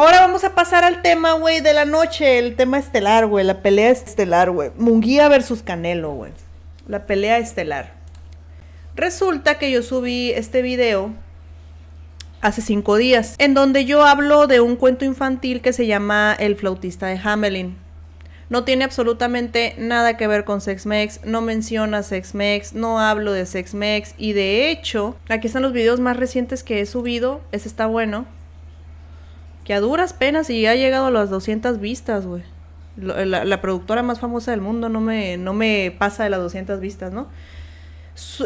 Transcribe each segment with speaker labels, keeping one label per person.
Speaker 1: Ahora vamos a pasar al tema, güey, de la noche. El tema estelar, güey. La pelea estelar, güey. Munguía versus Canelo, güey. La pelea estelar. Resulta que yo subí este video hace cinco días, en donde yo hablo de un cuento infantil que se llama El flautista de Hamelin. No tiene absolutamente nada que ver con Sex Mex, no menciona Sex Mex, no hablo de Sex Mex y de hecho, aquí están los videos más recientes que he subido, ese está bueno, a duras penas y ha llegado a las 200 vistas, güey. La, productora más famosa del mundo no me, no me pasa de las 200 vistas, ¿no?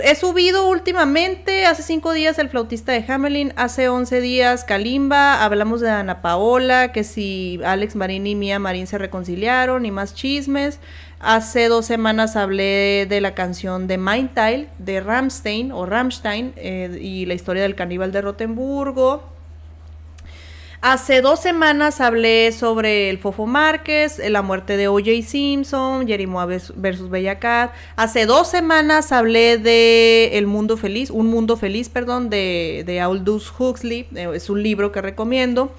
Speaker 1: he subido últimamente, hace 5 días el flautista de Hamelin, hace 11 días Kalimba, hablamos de Ana Paola, que si Alex Marín y Mía Marín se reconciliaron y más chismes. Hace dos semanas hablé de la canción de Tile de Ramstein o Ramstein eh, y la historia del caníbal de Rotemburgo Hace dos semanas hablé sobre el Fofo Márquez, la muerte de O.J. Simpson, Moab versus Bella Cat. Hace dos semanas hablé de El Mundo Feliz, Un Mundo Feliz, perdón, de, de Aldous Huxley. Eh, es un libro que recomiendo.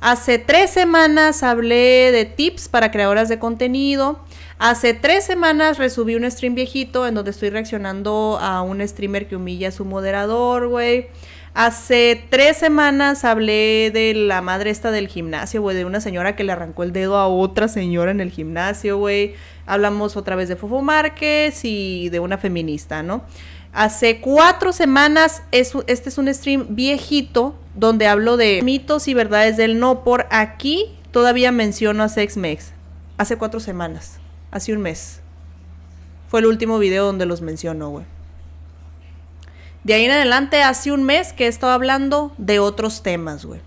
Speaker 1: Hace tres semanas hablé de tips para creadoras de contenido. Hace tres semanas resubí un stream viejito en donde estoy reaccionando a un streamer que humilla a su moderador, güey. Hace tres semanas hablé de la madre esta del gimnasio, güey, de una señora que le arrancó el dedo a otra señora en el gimnasio, güey. Hablamos otra vez de Fofo Márquez y de una feminista, ¿no? Hace cuatro semanas, este es un stream viejito donde hablo de mitos y verdades del no. Por aquí todavía menciono a Sex Mex. Hace cuatro semanas, hace un mes. Fue el último video donde los menciono, güey. De ahí en adelante, hace un mes que he estado hablando de otros temas, güey.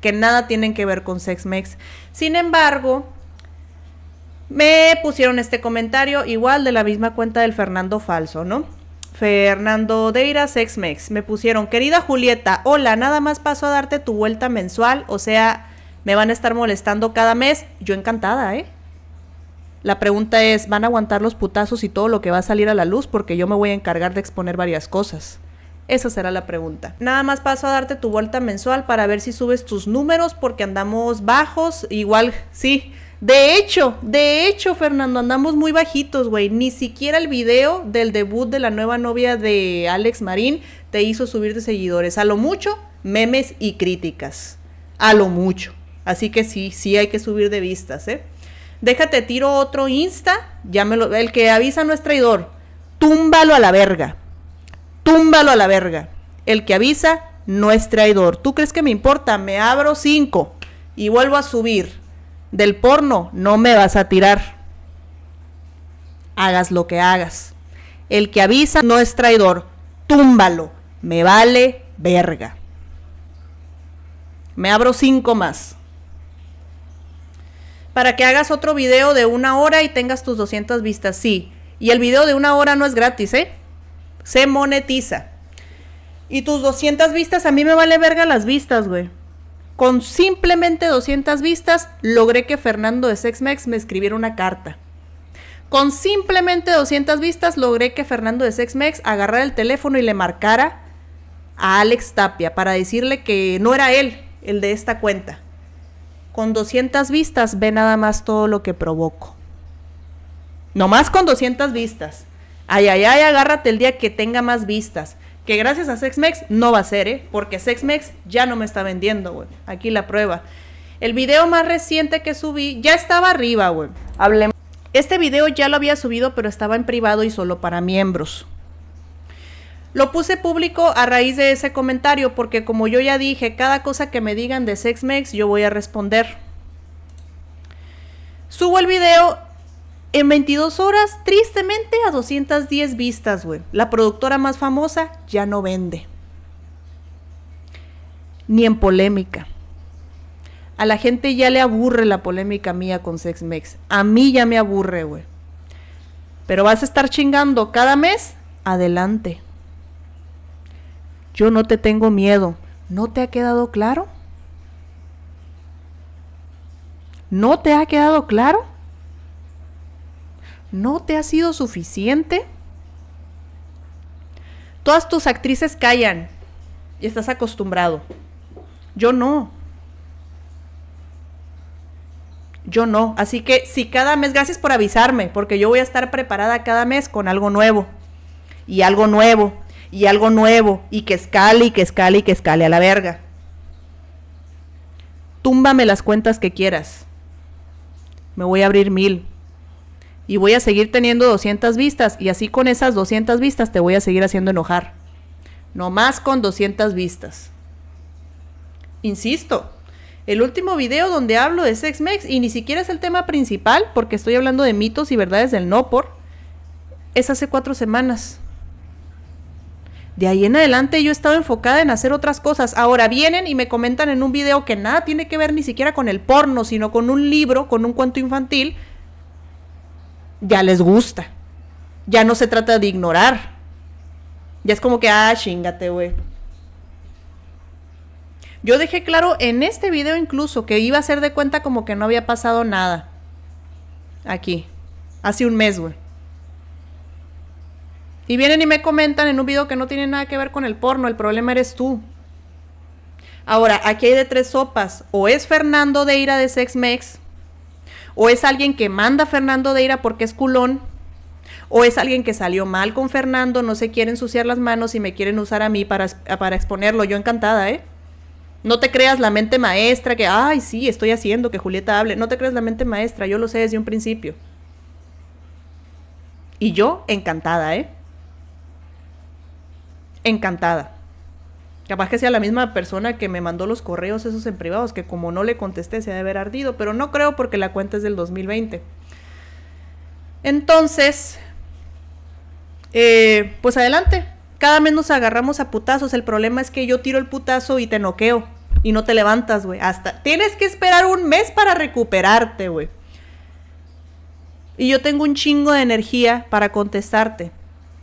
Speaker 1: Que nada tienen que ver con Sex Mex. Sin embargo, me pusieron este comentario igual de la misma cuenta del Fernando Falso, ¿no? Fernando Deira Sex Mex. Me pusieron, querida Julieta, hola, nada más paso a darte tu vuelta mensual. O sea, me van a estar molestando cada mes. Yo encantada, ¿eh? La pregunta es, ¿van a aguantar los putazos y todo lo que va a salir a la luz? Porque yo me voy a encargar de exponer varias cosas. Esa será la pregunta. Nada más paso a darte tu vuelta mensual para ver si subes tus números porque andamos bajos. Igual, sí. De hecho, de hecho, Fernando, andamos muy bajitos, güey. Ni siquiera el video del debut de la nueva novia de Alex Marín te hizo subir de seguidores. A lo mucho, memes y críticas. A lo mucho. Así que sí, sí hay que subir de vistas, ¿eh? Déjate tiro otro Insta, ya me lo, el que avisa no es traidor. Túmbalo a la verga túmbalo a la verga. El que avisa no es traidor. ¿Tú crees que me importa? Me abro cinco y vuelvo a subir. Del porno no me vas a tirar. Hagas lo que hagas. El que avisa no es traidor. Túmbalo. Me vale verga. Me abro cinco más. Para que hagas otro video de una hora y tengas tus 200 vistas, sí. Y el video de una hora no es gratis, ¿eh? Se monetiza. Y tus 200 vistas, a mí me vale verga las vistas, güey. Con simplemente 200 vistas logré que Fernando de Sexmex me escribiera una carta. Con simplemente 200 vistas logré que Fernando de Sexmex agarrara el teléfono y le marcara a Alex Tapia para decirle que no era él el de esta cuenta. Con 200 vistas ve nada más todo lo que provoco. Nomás con 200 vistas. Ay, ay, ay, agárrate el día que tenga más vistas. Que gracias a SexMex no va a ser, ¿eh? Porque SexMex ya no me está vendiendo, güey. Aquí la prueba. El video más reciente que subí ya estaba arriba, güey. Hablemos. Este video ya lo había subido, pero estaba en privado y solo para miembros. Lo puse público a raíz de ese comentario, porque como yo ya dije, cada cosa que me digan de SexMex yo voy a responder. Subo el video en 22 horas, tristemente, a 210 vistas, güey. La productora más famosa ya no vende. Ni en polémica. A la gente ya le aburre la polémica mía con Sex Mex. A mí ya me aburre, güey. Pero vas a estar chingando cada mes, adelante. Yo no te tengo miedo. ¿No te ha quedado claro? ¿No te ha quedado claro? ¿No te ha sido suficiente? Todas tus actrices callan y estás acostumbrado. Yo no. Yo no. Así que si cada mes, gracias por avisarme, porque yo voy a estar preparada cada mes con algo nuevo. Y algo nuevo. Y algo nuevo. Y que escale y que escale y que escale a la verga. Túmbame las cuentas que quieras. Me voy a abrir mil y voy a seguir teniendo 200 vistas y así con esas 200 vistas te voy a seguir haciendo enojar. No más con 200 vistas. Insisto, el último video donde hablo de Sex Mex y ni siquiera es el tema principal porque estoy hablando de mitos y verdades del no por es hace cuatro semanas. De ahí en adelante yo he estado enfocada en hacer otras cosas. Ahora vienen y me comentan en un video que nada tiene que ver ni siquiera con el porno, sino con un libro, con un cuento infantil ya les gusta. Ya no se trata de ignorar. Ya es como que, ah, chingate, güey. Yo dejé claro en este video incluso que iba a ser de cuenta como que no había pasado nada. Aquí. Hace un mes, güey. Y vienen y me comentan en un video que no tiene nada que ver con el porno, el problema eres tú. Ahora, aquí hay de tres sopas. O es Fernando de ira de Sex Mex, o es alguien que manda a Fernando de ira porque es culón, o es alguien que salió mal con Fernando, no se quieren ensuciar las manos y me quieren usar a mí para, para exponerlo, yo encantada, ¿eh? No te creas la mente maestra que, ay, sí, estoy haciendo que Julieta hable. No te creas la mente maestra, yo lo sé desde un principio. Y yo encantada, ¿eh? Encantada. Capaz que sea la misma persona que me mandó los correos esos en privados, que como no le contesté se ha de haber ardido, pero no creo porque la cuenta es del 2020. Entonces, eh, pues adelante. Cada mes nos agarramos a putazos. El problema es que yo tiro el putazo y te noqueo. Y no te levantas, güey. Hasta tienes que esperar un mes para recuperarte, güey. Y yo tengo un chingo de energía para contestarte.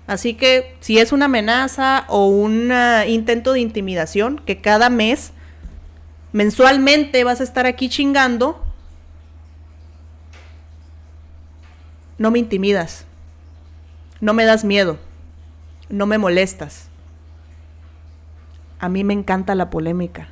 Speaker 1: Así que si es una amenaza o un ah, intento de intimidación, que cada mes, mensualmente vas a estar aquí chingando, no me intimidas, no me das miedo, no me molestas. A mí me encanta la polémica.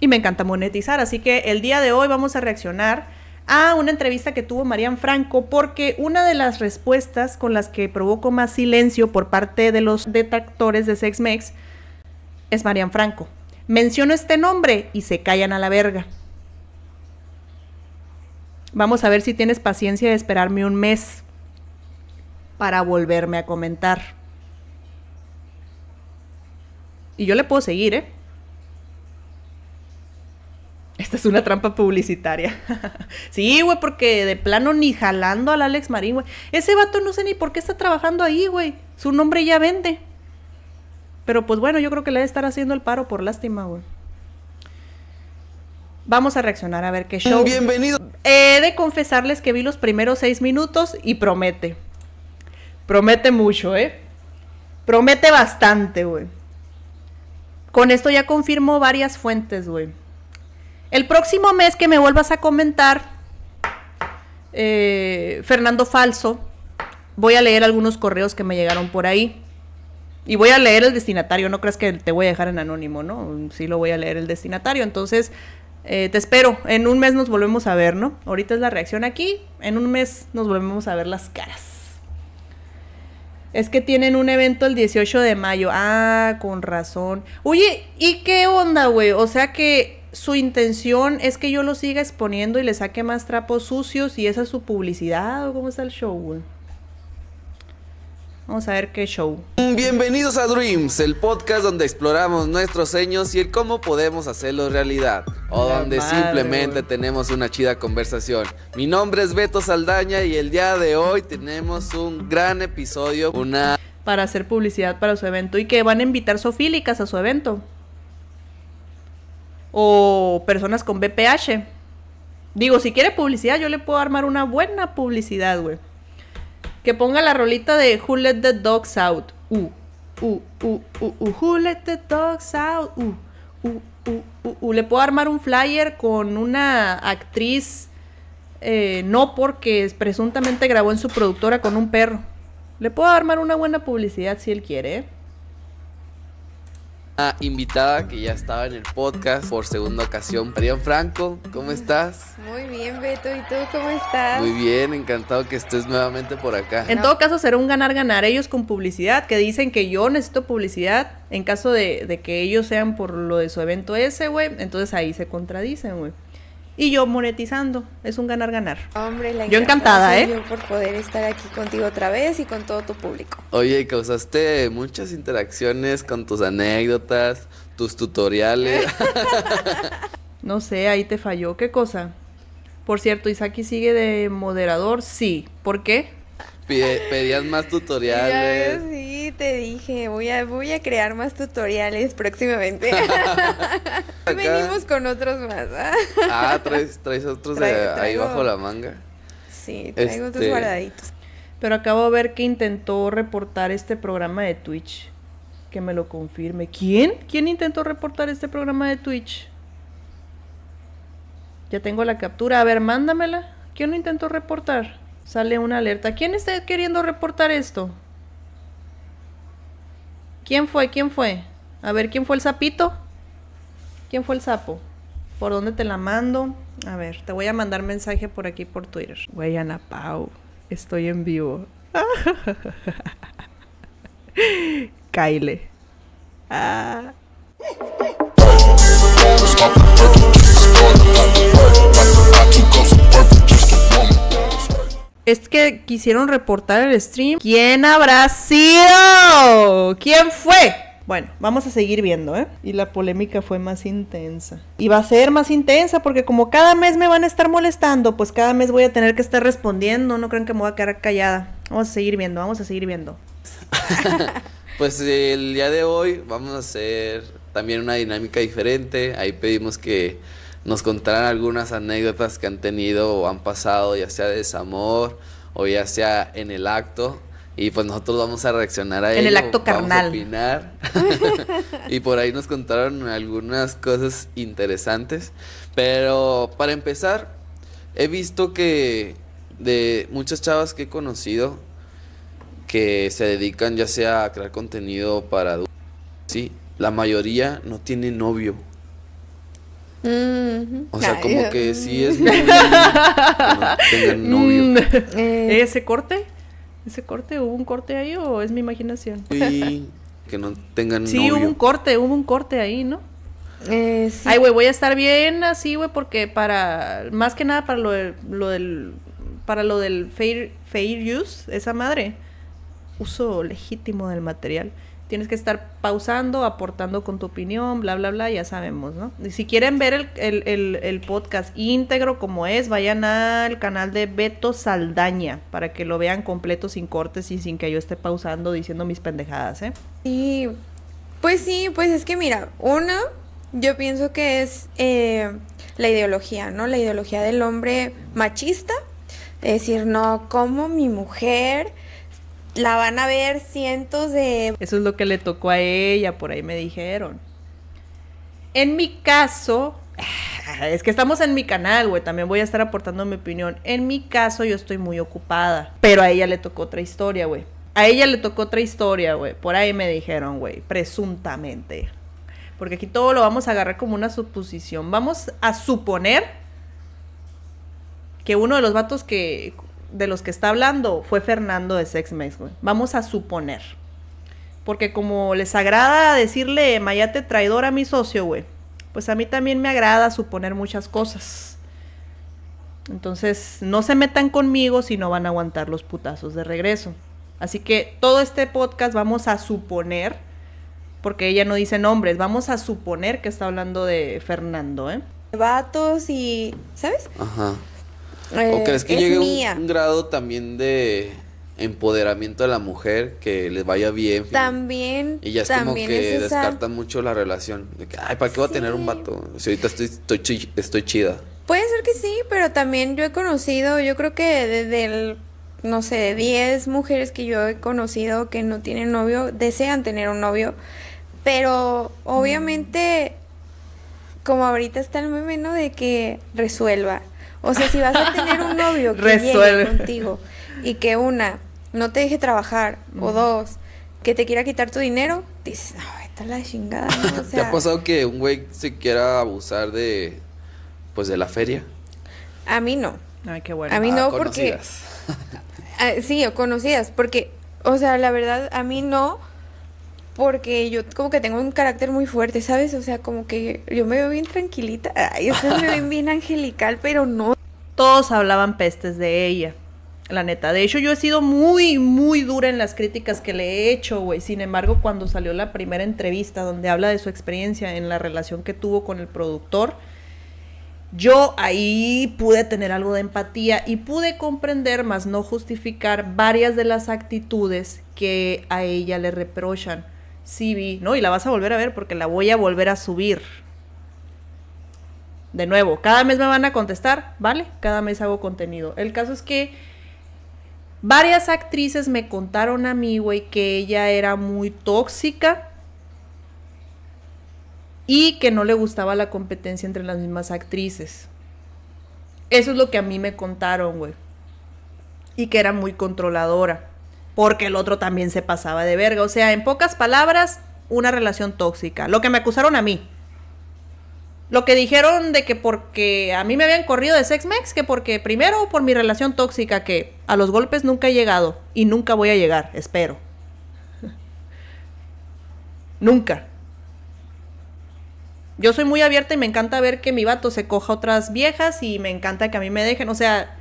Speaker 1: Y me encanta monetizar, así que el día de hoy vamos a reaccionar a una entrevista que tuvo Marian Franco, porque una de las respuestas con las que provocó más silencio por parte de los detractores de SexMex es Marian Franco. Menciono este nombre y se callan a la verga. Vamos a ver si tienes paciencia de esperarme un mes para volverme a comentar. Y yo le puedo seguir, ¿eh? Esta es una trampa publicitaria. sí, güey, porque de plano ni jalando al Alex Marín, güey. Ese vato no sé ni por qué está trabajando ahí, güey. Su nombre ya vende. Pero pues bueno, yo creo que le debe estar haciendo el paro por lástima, güey. Vamos a reaccionar a ver qué show. Bienvenido. He de confesarles que vi los primeros seis minutos y promete. Promete mucho, ¿eh? Promete bastante, güey. Con esto ya confirmo varias fuentes, güey. El próximo mes que me vuelvas a comentar, eh, Fernando Falso, voy a leer algunos correos que me llegaron por ahí. Y voy a leer el destinatario, no creas que te voy a dejar en anónimo, ¿no? Sí lo voy a leer el destinatario. Entonces, eh, te espero. En un mes nos volvemos a ver, ¿no? Ahorita es la reacción aquí. En un mes nos volvemos a ver las caras. Es que tienen un evento el 18 de mayo. Ah, con razón. Oye, ¿y qué onda, güey? O sea que su intención es que yo lo siga exponiendo y le saque más trapos sucios y esa es su publicidad o cómo está el show, Vamos a ver qué
Speaker 2: show. Bienvenidos a Dreams, el podcast donde exploramos nuestros sueños y el cómo podemos hacerlos realidad. O donde simplemente tenemos una chida conversación. Mi nombre es Beto Saldaña y el día de hoy tenemos un gran episodio. Una...
Speaker 1: Para hacer publicidad para su evento y que van a invitar sofílicas a su evento o personas con BPH. Digo, si quiere publicidad, yo le puedo armar una buena publicidad, güey. Que ponga la rolita de Who Let the Dogs Out. Uh, uh, uh, uh, uh Who Let the Dogs Out. Uh, uh, uh, uh, uh. Le puedo armar un flyer con una actriz. Eh, no porque presuntamente grabó en su productora con un perro. Le puedo armar una buena publicidad si él quiere, ¿eh?
Speaker 2: invitada que ya estaba en el podcast por segunda ocasión, Marian Franco. ¿Cómo estás?
Speaker 1: Muy bien, Beto. ¿Y tú cómo estás? Muy
Speaker 2: bien, encantado que estés nuevamente por acá. En todo
Speaker 1: caso, será un ganar-ganar ellos con publicidad, que dicen que yo necesito publicidad en caso de, de que ellos sean por lo de su evento ese, güey. Entonces ahí se contradicen, güey y yo monetizando. Es un ganar-ganar. Hombre, la Yo encantada, ¿eh? por poder estar aquí contigo otra vez y con todo tu público.
Speaker 2: Oye, causaste muchas interacciones con tus anécdotas, tus tutoriales.
Speaker 1: no sé, ahí te falló. ¿Qué cosa? Por cierto, Isaki sigue de moderador. Sí.
Speaker 2: ¿Por qué? pedían más tutoriales.
Speaker 3: sí, te dije, voy a, voy a crear más tutoriales próximamente. Venimos con otros
Speaker 2: más. ah, ah traes, otros ahí bajo la manga. Sí, traigo otros este,
Speaker 1: guardaditos. Pero acabo de ver que intentó reportar este programa de Twitch. Que me lo confirme. ¿Quién? ¿Quién intentó reportar este programa de Twitch? Ya tengo la captura. A ver, mándamela. ¿Quién lo intentó reportar? Sale una alerta. ¿Quién está queriendo reportar esto? ¿Quién fue? ¿Quién fue? A ver, ¿quién fue el sapito? ¿Quién fue el sapo? ¿Por dónde te la mando? A ver, te voy a mandar mensaje por aquí por Twitter. Güey, Ana Pau, estoy en vivo. Kyle. Ah es que quisieron reportar el stream. ¿Quién habrá sido? ¿Quién fue? Bueno, vamos a seguir viendo, ¿eh? Y la polémica fue más intensa. Y va a ser más intensa porque como cada mes me van a estar molestando, pues cada mes voy a tener que estar respondiendo. No crean que me voy a quedar callada. Vamos a seguir viendo, vamos a seguir viendo.
Speaker 2: pues eh, el día de hoy vamos a hacer también una dinámica diferente. Ahí pedimos que nos contarán algunas anécdotas que han tenido o han pasado, ya sea de desamor o ya sea en el acto. Y pues nosotros vamos a reaccionar a en En el acto carnal. y por ahí nos contaron algunas cosas interesantes. Pero para empezar, he visto que de muchas chavas que he conocido que se dedican ya sea a crear contenido para adultos, sí, la mayoría no tiene novio Mm O sea, como que sí es tengan novio. Mm. Eh.
Speaker 1: ¿Ese corte? ¿Ese corte? ¿Hubo un corte ahí o es mi imaginación?
Speaker 2: Sí, que no tengan novio. Sí, hubo un
Speaker 1: corte, hubo un corte ahí, ¿no? Eh, Ay, güey, voy a estar bien así, güey, porque para... Más que nada para lo, lo del... Para lo del fair, fair use, esa madre. Uso legítimo del material tienes que estar pausando, aportando con tu opinión, bla, bla, bla, ya sabemos, ¿no? Y si quieren ver el, podcast íntegro como es, vayan al canal de Beto Saldaña para que lo vean completo, sin cortes y sin que yo esté pausando diciendo mis pendejadas, ¿eh?
Speaker 3: Sí, pues sí, pues es que mira, uno, yo pienso que es eh, la ideología, ¿no? La ideología del hombre machista, es decir, no,
Speaker 1: como mi mujer la van a ver cientos de... Eso es lo que le tocó a ella, por ahí me dijeron. En mi caso, es que estamos en mi canal, güey, también voy a estar aportando mi opinión. En mi caso yo estoy muy ocupada, pero a ella le tocó otra historia, güey. A ella le tocó otra historia, güey. Por ahí me dijeron, güey, presuntamente. Porque aquí todo lo vamos a agarrar como una suposición. Vamos a suponer que uno de los vatos que de los que está hablando fue Fernando de Sexmex, güey. Vamos a suponer. Porque como les agrada decirle Mayate traidor a mi socio, güey, pues a mí también me agrada suponer muchas cosas. Entonces, no se metan conmigo si no van a aguantar los putazos de regreso. Así que todo este podcast vamos a suponer, porque ella no dice nombres, vamos a suponer que está hablando de Fernando, ¿eh?
Speaker 3: Vatos y, ¿sabes?
Speaker 2: Ajá.
Speaker 1: ¿O
Speaker 3: eh, crees que llegue
Speaker 2: un, grado también de empoderamiento de la mujer, que les vaya bien.
Speaker 3: También. Y ya es como que descarta
Speaker 2: mucho la relación. De que, ay, ¿para qué voy a tener un vato? Si ahorita estoy, chida.
Speaker 3: Puede ser que sí, pero también yo he conocido, yo creo que desde el, no sé, 10 mujeres que yo he conocido que no tienen novio, desean tener un novio, pero obviamente, como ahorita está el meme, De que resuelva o sea, si vas a tener un novio que Llegue contigo y que una no te deje trabajar o dos que te quiera quitar tu dinero, dices, no, esta la chingada. ¿Te ha
Speaker 2: pasado que un güey se quiera abusar de pues de la feria?
Speaker 3: A mí no. Ay, qué bueno. A mí no ah, porque ah, sí, o conocidas, porque o sea, la verdad a mí no porque yo como que tengo un carácter muy fuerte, ¿sabes? O sea, como que yo me veo bien tranquilita, Ay, ustedes me ven
Speaker 1: bien angelical, pero no. Todos hablaban pestes de ella, la neta. De hecho, yo he sido muy, muy dura en las críticas que le he hecho, güey. Sin embargo, cuando salió la primera entrevista donde habla de su experiencia en la relación que tuvo con el productor, yo ahí pude tener algo de empatía y pude comprender, más no justificar, varias de las actitudes que a ella le reprochan sí vi, ¿no? Y la vas a volver a ver porque la voy a volver a subir. De nuevo, cada mes me van a contestar, ¿vale? Cada mes hago contenido. El caso es que varias actrices me contaron a mí, güey, que ella era muy tóxica y que no le gustaba la competencia entre las mismas actrices. Eso es lo que a mí me contaron, güey. Y que era muy controladora porque el otro también se pasaba de verga. O sea, en pocas palabras, una relación tóxica. Lo que me acusaron a mí. Lo que dijeron de que porque a mí me habían corrido de Sex Mex, que porque primero por mi relación tóxica, que a los golpes nunca he llegado y nunca voy a llegar, espero. nunca. Yo soy muy abierta y me encanta ver que mi vato se coja otras viejas y me encanta que a mí me dejen. O sea,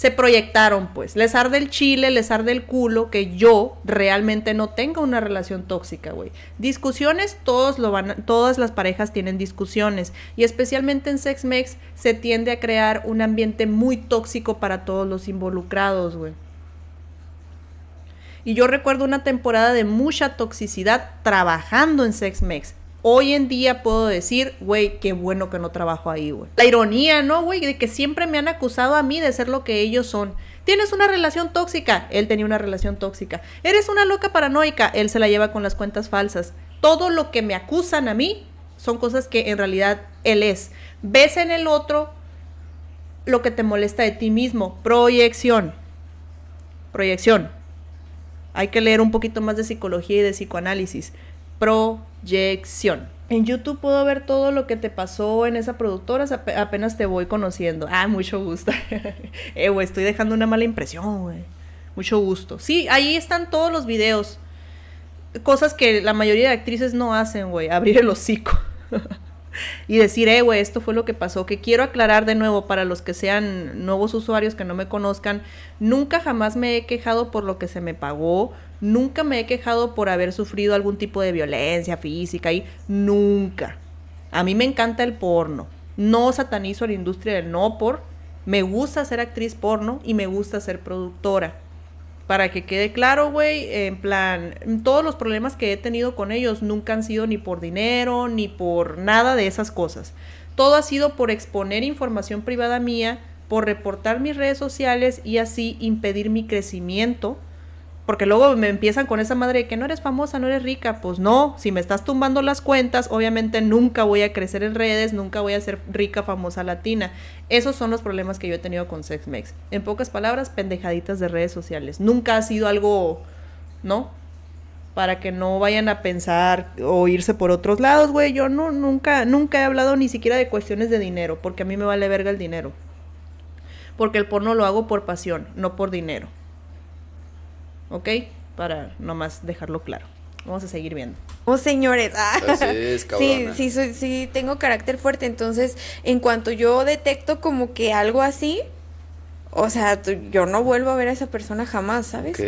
Speaker 1: se proyectaron, pues. Les arde el chile, les arde el culo que yo realmente no tenga una relación tóxica, güey. Discusiones, todos lo van todas las parejas tienen discusiones. Y especialmente en Sex Mex se tiende a crear un ambiente muy tóxico para todos los involucrados, güey. Y yo recuerdo una temporada de mucha toxicidad trabajando en Sex Mex Hoy en día puedo decir, güey, qué bueno que no trabajo ahí, güey. La ironía, ¿no, güey? De que siempre me han acusado a mí de ser lo que ellos son. Tienes una relación tóxica, él tenía una relación tóxica. Eres una loca paranoica, él se la lleva con las cuentas falsas. Todo lo que me acusan a mí son cosas que en realidad él es. Ves en el otro lo que te molesta de ti mismo. Proyección. Proyección. Hay que leer un poquito más de psicología y de psicoanálisis. Pro inyección. En YouTube puedo ver todo lo que te pasó en esa productora, apenas te voy conociendo. Ah, mucho gusto. eh, güey, estoy dejando una mala impresión, güey. Mucho gusto. Sí, ahí están todos los videos. Cosas que la mayoría de actrices no hacen, güey. Abrir el hocico. y decir, eh, güey, esto fue lo que pasó. Que quiero aclarar de nuevo para los que sean nuevos usuarios que no me conozcan. Nunca jamás me he quejado por lo que se me pagó Nunca me he quejado por haber sufrido algún tipo de violencia física y nunca. A mí me encanta el porno. No satanizo a la industria del no por. Me gusta ser actriz porno y me gusta ser productora. Para que quede claro, güey, en plan, todos los problemas que he tenido con ellos nunca han sido ni por dinero, ni por nada de esas cosas. Todo ha sido por exponer información privada mía, por reportar mis redes sociales y así impedir mi crecimiento porque luego me empiezan con esa madre de que no eres famosa, no eres rica. Pues no, si me estás tumbando las cuentas, obviamente nunca voy a crecer en redes, nunca voy a ser rica, famosa latina. Esos son los problemas que yo he tenido con SexMex. En pocas palabras, pendejaditas de redes sociales. Nunca ha sido algo, ¿no? Para que no vayan a pensar o irse por otros lados, güey. Yo no, nunca, nunca he hablado ni siquiera de cuestiones de dinero, porque a mí me vale verga el dinero. Porque el porno lo hago por pasión, no por dinero. ¿ok? Para nomás dejarlo claro. Vamos a seguir viendo.
Speaker 3: Oh, señores.
Speaker 1: Ah. sí, sí,
Speaker 3: sí, tengo carácter fuerte. Entonces, en cuanto yo detecto como que algo así, o sea, yo no vuelvo a ver a esa persona jamás, ¿sabes?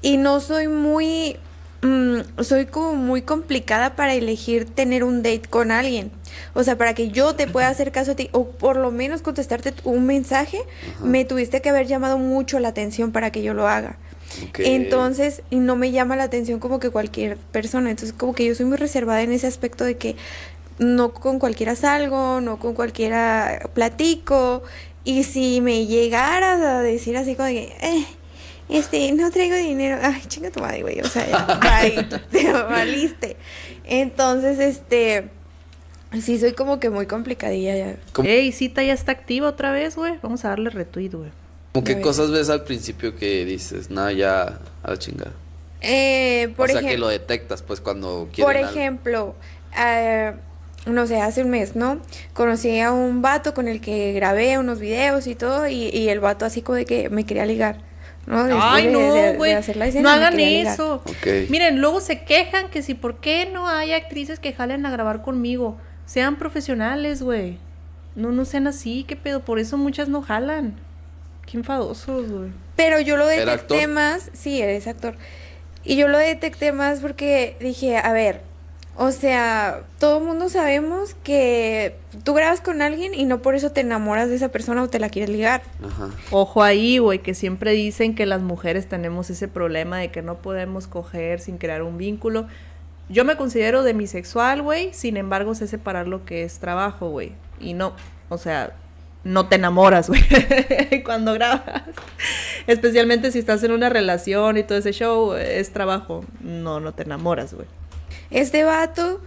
Speaker 3: Y no soy muy, mm, soy como muy complicada para elegir tener un date con alguien. O sea, para que yo te pueda hacer caso a ti o por lo menos contestarte un mensaje, me tuviste que haber llamado mucho la atención para que yo lo haga. Entonces, no me llama la atención como que cualquier persona. Entonces, como que yo soy muy reservada en ese aspecto de que no con cualquiera salgo, no con cualquiera platico. Y si me llegaras a decir así como que, eh, este, no traigo dinero, ay, chinga tu madre, güey, o sea, ya, te
Speaker 1: valiste. Entonces, este, sí, soy como que muy complicadilla Ey, Cita ya está activa otra vez, güey, vamos a darle retweet, güey.
Speaker 2: ¿Qué cosas ves al principio que dices, no, ya, a la chingada.
Speaker 1: Eh, por o sea, que
Speaker 2: lo detectas, pues, cuando quieres. Por
Speaker 3: ejemplo, eh, no sé, hace un mes, ¿no? Conocí a un vato con el que grabé unos videos y todo, y, el vato así como de que me quería ligar. Este, Ay, no, güey. No hagan eso.
Speaker 1: Miren, luego se quejan que si por qué no hay actrices que jalen a grabar conmigo. Sean profesionales, güey. No, no sean así, qué pedo. Por eso muchas no jalan. Qué enfadosos, güey. Pero
Speaker 3: yo lo detecté más. Sí, eres actor. Y yo lo detecté más porque dije, a ver, o sea, todo el mundo sabemos que tú grabas con alguien y
Speaker 1: no por eso te enamoras de esa persona o te la quieres ligar. Ajá. Ojo ahí, güey, que siempre dicen que las mujeres tenemos ese problema de que no podemos coger sin crear un vínculo. Yo me considero demisexual, güey, sin embargo sé separar lo que es trabajo, güey. Y no, o sea, no te enamoras, güey, cuando grabas. Especialmente si estás en una relación y todo ese show, es trabajo. No, no te enamoras, güey.
Speaker 3: Este vato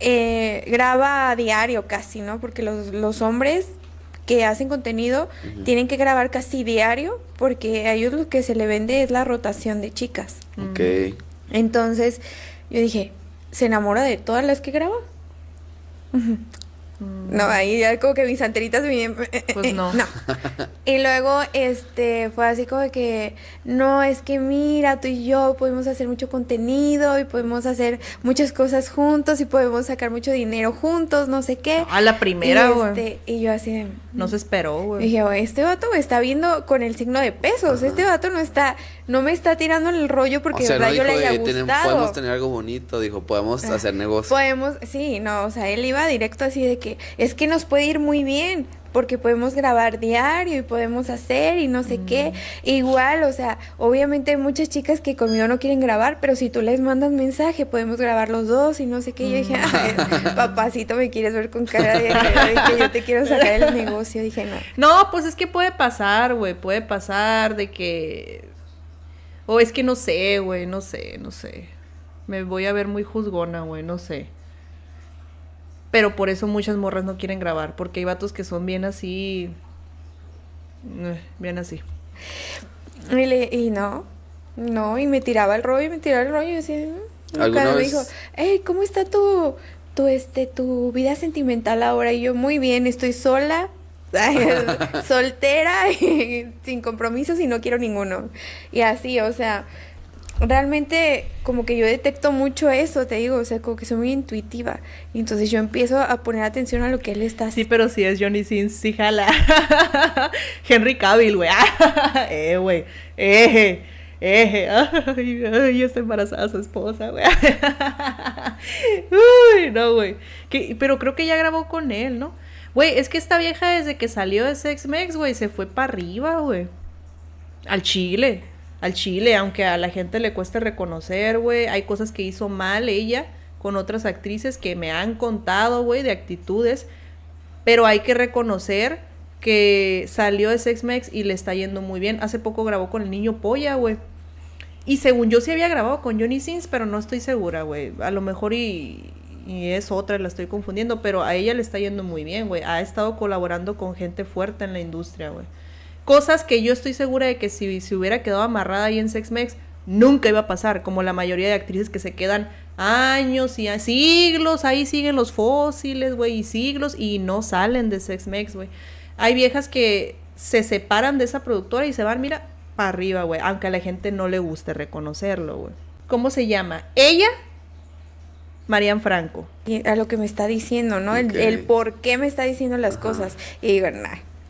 Speaker 3: eh, graba a diario casi, ¿no? Porque los, hombres que hacen contenido tienen que grabar casi diario porque a ellos lo que se le vende es la rotación de chicas. Mm. Ok. Entonces yo dije, ¿se enamora de todas las que graba? Mm. No, ahí ya como que mis anteritas bien. Eh, eh, pues eh, no. Y luego este fue así como que no, es que mira, tú y yo podemos hacer mucho contenido y podemos hacer muchas cosas juntos y podemos sacar mucho dinero juntos, no sé qué. A la primera, güey. Este, y, yo
Speaker 1: así no se esperó, mm. güey. Dije, oh,
Speaker 3: este vato me está viendo con el signo de pesos, este vato no está no me está tirando el rollo porque o yo le haya gustado. podemos
Speaker 2: tener algo bonito, dijo, podemos ah, hacer negocios.
Speaker 3: Podemos, sí, no, o sea, él iba directo así de que es que nos puede ir muy bien porque podemos grabar diario y podemos hacer y no sé qué. Mm. Igual, o sea, obviamente hay muchas chicas que conmigo no quieren grabar, pero si tú les mandas mensaje, podemos grabar los dos
Speaker 1: y no sé qué. Yo dije, mm. papacito, me quieres ver con cara de, que yo
Speaker 3: te quiero sacar el negocio. Dije, no.
Speaker 1: No, pues es que puede pasar, güey, puede pasar de que... O es que no sé, güey, no sé, no sé. Me voy a ver muy juzgona, güey, no sé. Pero por eso muchas morras no quieren grabar, porque hay vatos que son bien así. Eh, bien así. Y,
Speaker 3: no, no, y me tiraba el rollo, y me tiraba el rollo, y decía.
Speaker 2: Mm, me dijo,
Speaker 3: hey, ¿cómo está tu, tu, este, tu vida sentimental ahora? Y yo, muy bien, estoy sola, soltera, sin compromisos y no quiero ninguno. Y así, o sea, realmente como que yo detecto mucho eso, te digo, o sea, como que soy muy intuitiva. Y entonces yo empiezo a poner atención a lo que él está haciendo.
Speaker 1: Sí, pero si es Johnny Sins, sí jala. Henry Cavill, güey. eh, güey. Eh. Eh, ay, está embarazada su esposa, güey. Uy, no, güey. Pero creo que ya grabó con él, ¿no? Güey, es que esta vieja desde que salió de Sex Mex, güey, se fue para arriba, güey. Al Chile al chile, aunque a la gente le cueste reconocer, güey, hay cosas que hizo mal ella con otras actrices que me han contado, güey, de actitudes, pero hay que reconocer que salió de Sex Mex y le está yendo muy bien. Hace poco grabó con el niño Polla, güey. Y según yo sí había grabado con Johnny Sims, pero no estoy segura, güey. A lo mejor y, y es otra, la estoy confundiendo, pero a ella le está yendo muy bien, güey. Ha estado colaborando con gente fuerte en la industria, güey. Cosas que yo estoy segura de que si se hubiera quedado amarrada ahí en Sex Mex, nunca iba a pasar, como la mayoría de actrices que se quedan años y siglos, ahí siguen los fósiles, güey, y siglos, y no salen de Sex Mex, güey. Hay viejas que se separan de esa productora y se van, mira, para arriba, güey, aunque a la gente no le guste reconocerlo, güey. ¿Cómo se llama? Ella
Speaker 3: Marian Franco. a lo que me está diciendo, ¿no? El, por qué me está diciendo las cosas. Y digo,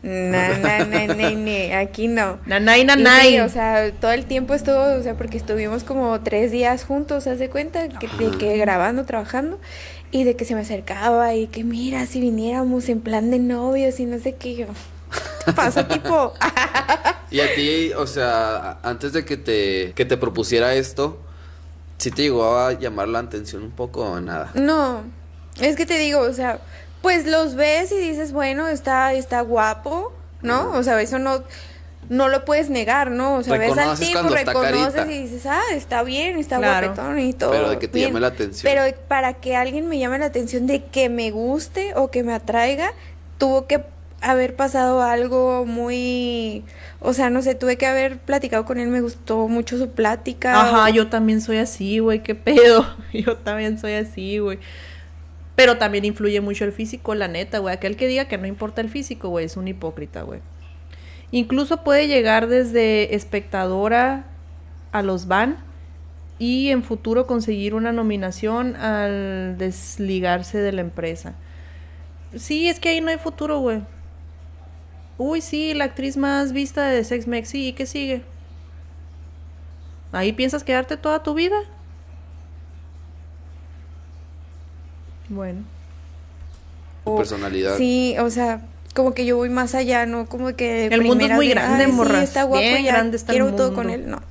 Speaker 3: Na, aquí no. Nanay nanay. o sea, todo el tiempo estuvo, o sea, porque estuvimos como tres días juntos, ¿haz de cuenta? Que, de que grabando, trabajando, y de que se me acercaba y que mira, si viniéramos en plan de novios y no sé qué, yo,
Speaker 2: pasa, tipo? y a ti, o sea, antes de que te, que te propusiera esto, ¿sí te llegó a llamar la atención un poco o nada?
Speaker 3: No, es que te digo, o sea, pues los ves y dices, bueno, está, está guapo, ¿no? O sea, eso no, no lo puedes negar, ¿no? O sea, ves al tipo, reconoces y dices, ah, está bien, está guapetón y todo. Pero de que te llame la atención. Pero para que alguien me llame la atención de que me guste o que me atraiga, tuvo que haber pasado algo muy, o sea, no sé, tuve que haber platicado con él, me
Speaker 1: gustó mucho su plática. Ajá, yo también soy así, güey, qué pedo. Yo también soy así, güey. Pero también influye mucho el físico, la neta, güey. Aquel que diga que no importa el físico, güey, es un hipócrita, güey. Incluso puede llegar desde espectadora a los van y en futuro conseguir una nominación al desligarse de la empresa. Sí, es que ahí no hay futuro, güey. Uy, sí, la actriz más vista de Sex Mex, ¿y qué sigue? ¿Ahí piensas quedarte toda tu vida? bueno. personalidad. Sí, o sea, como
Speaker 3: que yo voy más allá, no como que el mundo es muy grande, morra Sí, está guapo, grande está quiero todo con él,
Speaker 2: no.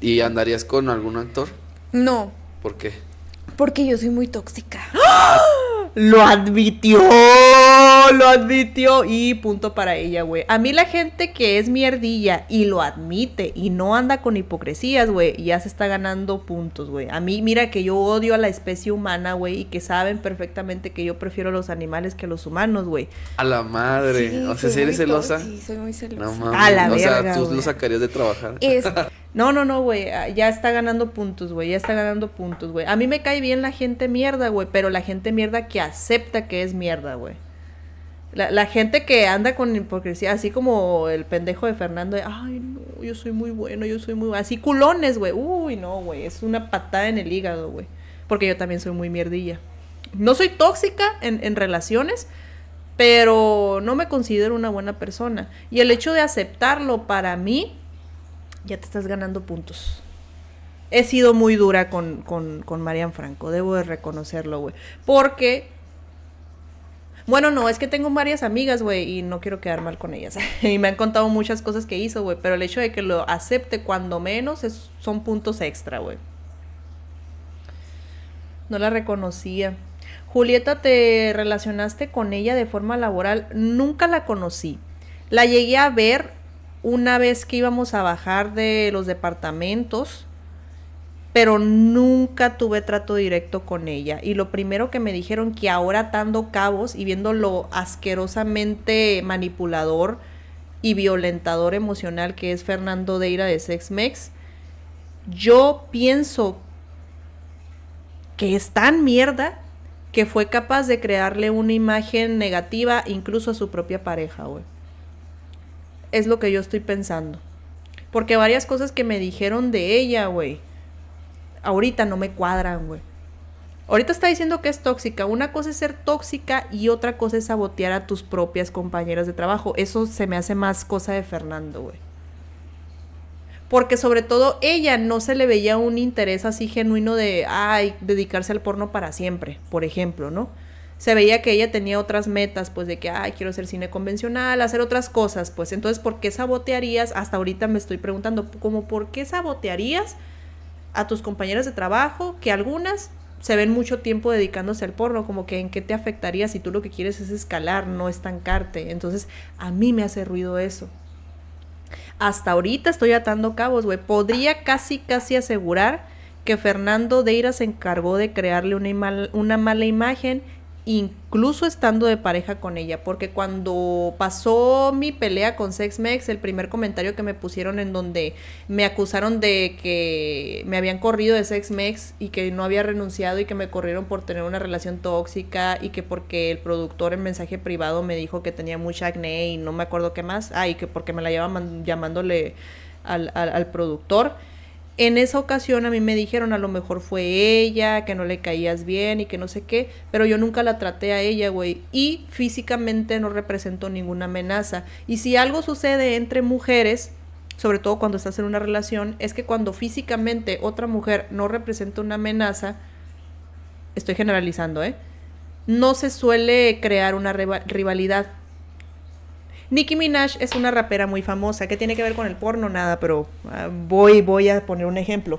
Speaker 2: ¿Y andarías con algún actor? No. ¿Por qué?
Speaker 3: Porque yo
Speaker 1: soy muy tóxica. Lo admitió, lo admitió y punto para ella, güey. A mí la gente que es mierdilla y lo admite y no anda con hipocresías, güey, ya se está ganando puntos, güey. A mí, mira que yo odio a la especie humana, güey, y que saben perfectamente que yo prefiero los animales que a los humanos, güey.
Speaker 2: A la madre, o sea, si eres celosa. Sí,
Speaker 1: soy muy celosa. a la o sea, tú lo
Speaker 2: sacarías de trabajar. Es
Speaker 1: No, no, no, güey, ah, ya está ganando puntos, güey, ya está ganando puntos, güey. A mí me cae bien la gente mierda, güey, pero la gente mierda que acepta que es mierda, güey. La, gente que anda con hipocresía, así como el pendejo de Fernando, ay, no, yo soy muy bueno, yo soy muy bueno. Así culones, güey. Uy, no, güey, es una patada en el hígado, güey. Porque yo también soy muy mierdilla. No soy tóxica en, en relaciones, pero no me considero una buena persona. Y el hecho de aceptarlo para mí ya te estás ganando puntos. He sido muy dura con, con, Marian Franco, debo de reconocerlo, güey. Porque bueno, no, es que tengo varias amigas, güey, y no quiero quedar mal con ellas. y me han contado muchas cosas que hizo, güey, pero el hecho de que lo acepte cuando menos son puntos extra, güey. No la reconocía. Julieta, ¿te relacionaste con ella de forma laboral? Nunca la conocí. La llegué a ver una vez que íbamos a bajar de los departamentos, pero nunca tuve trato directo con ella. Y lo primero que me dijeron que ahora atando cabos y viendo lo asquerosamente manipulador y violentador emocional que es Fernando Deira de Sex Mex, yo pienso que es tan mierda que fue capaz de crearle una imagen negativa incluso a su propia pareja, hoy es lo que yo estoy pensando. Porque varias cosas que me dijeron de ella, güey, ahorita no me cuadran, güey. Ahorita está diciendo que es tóxica. Una cosa es ser tóxica y otra cosa es sabotear a tus propias compañeras de trabajo. Eso se me hace más cosa de Fernando, güey. Porque sobre todo ella no se le veía un interés así genuino de, ay, dedicarse al porno para siempre, por ejemplo, ¿no? se veía que ella tenía otras metas, pues de que, ay, quiero hacer cine convencional, hacer otras cosas, pues entonces, ¿por qué sabotearías? Hasta ahorita me estoy preguntando, como, ¿por qué sabotearías a tus compañeras de trabajo que algunas se ven mucho tiempo dedicándose al porno, como que en qué te afectaría si tú lo que quieres es escalar, no estancarte. Entonces, a mí me hace ruido eso. Hasta ahorita estoy atando cabos, güey. Podría casi, casi asegurar que Fernando Deira se encargó de crearle una, una mala imagen incluso estando de pareja con ella, porque cuando pasó mi pelea con SexMex, el primer comentario que me pusieron en donde me acusaron de que me habían corrido de SexMex y que no había renunciado y que me corrieron por tener una relación tóxica y que porque el productor en mensaje privado me dijo que tenía mucha acné y no me acuerdo qué más, ah, y que porque me la llevaban llamándole al, al, al productor en esa ocasión a mí me dijeron a lo mejor fue ella, que no le caías bien y que no sé qué, pero yo nunca la traté a ella, güey. Y físicamente no represento ninguna amenaza. Y si algo sucede entre mujeres, sobre todo cuando estás en una relación, es que cuando físicamente otra mujer no representa una amenaza, estoy generalizando, ¿eh? No se suele crear una rivalidad Nicki Minaj es una rapera muy famosa. ¿Qué tiene que ver con el porno? Nada, pero ah, voy, voy a poner un ejemplo.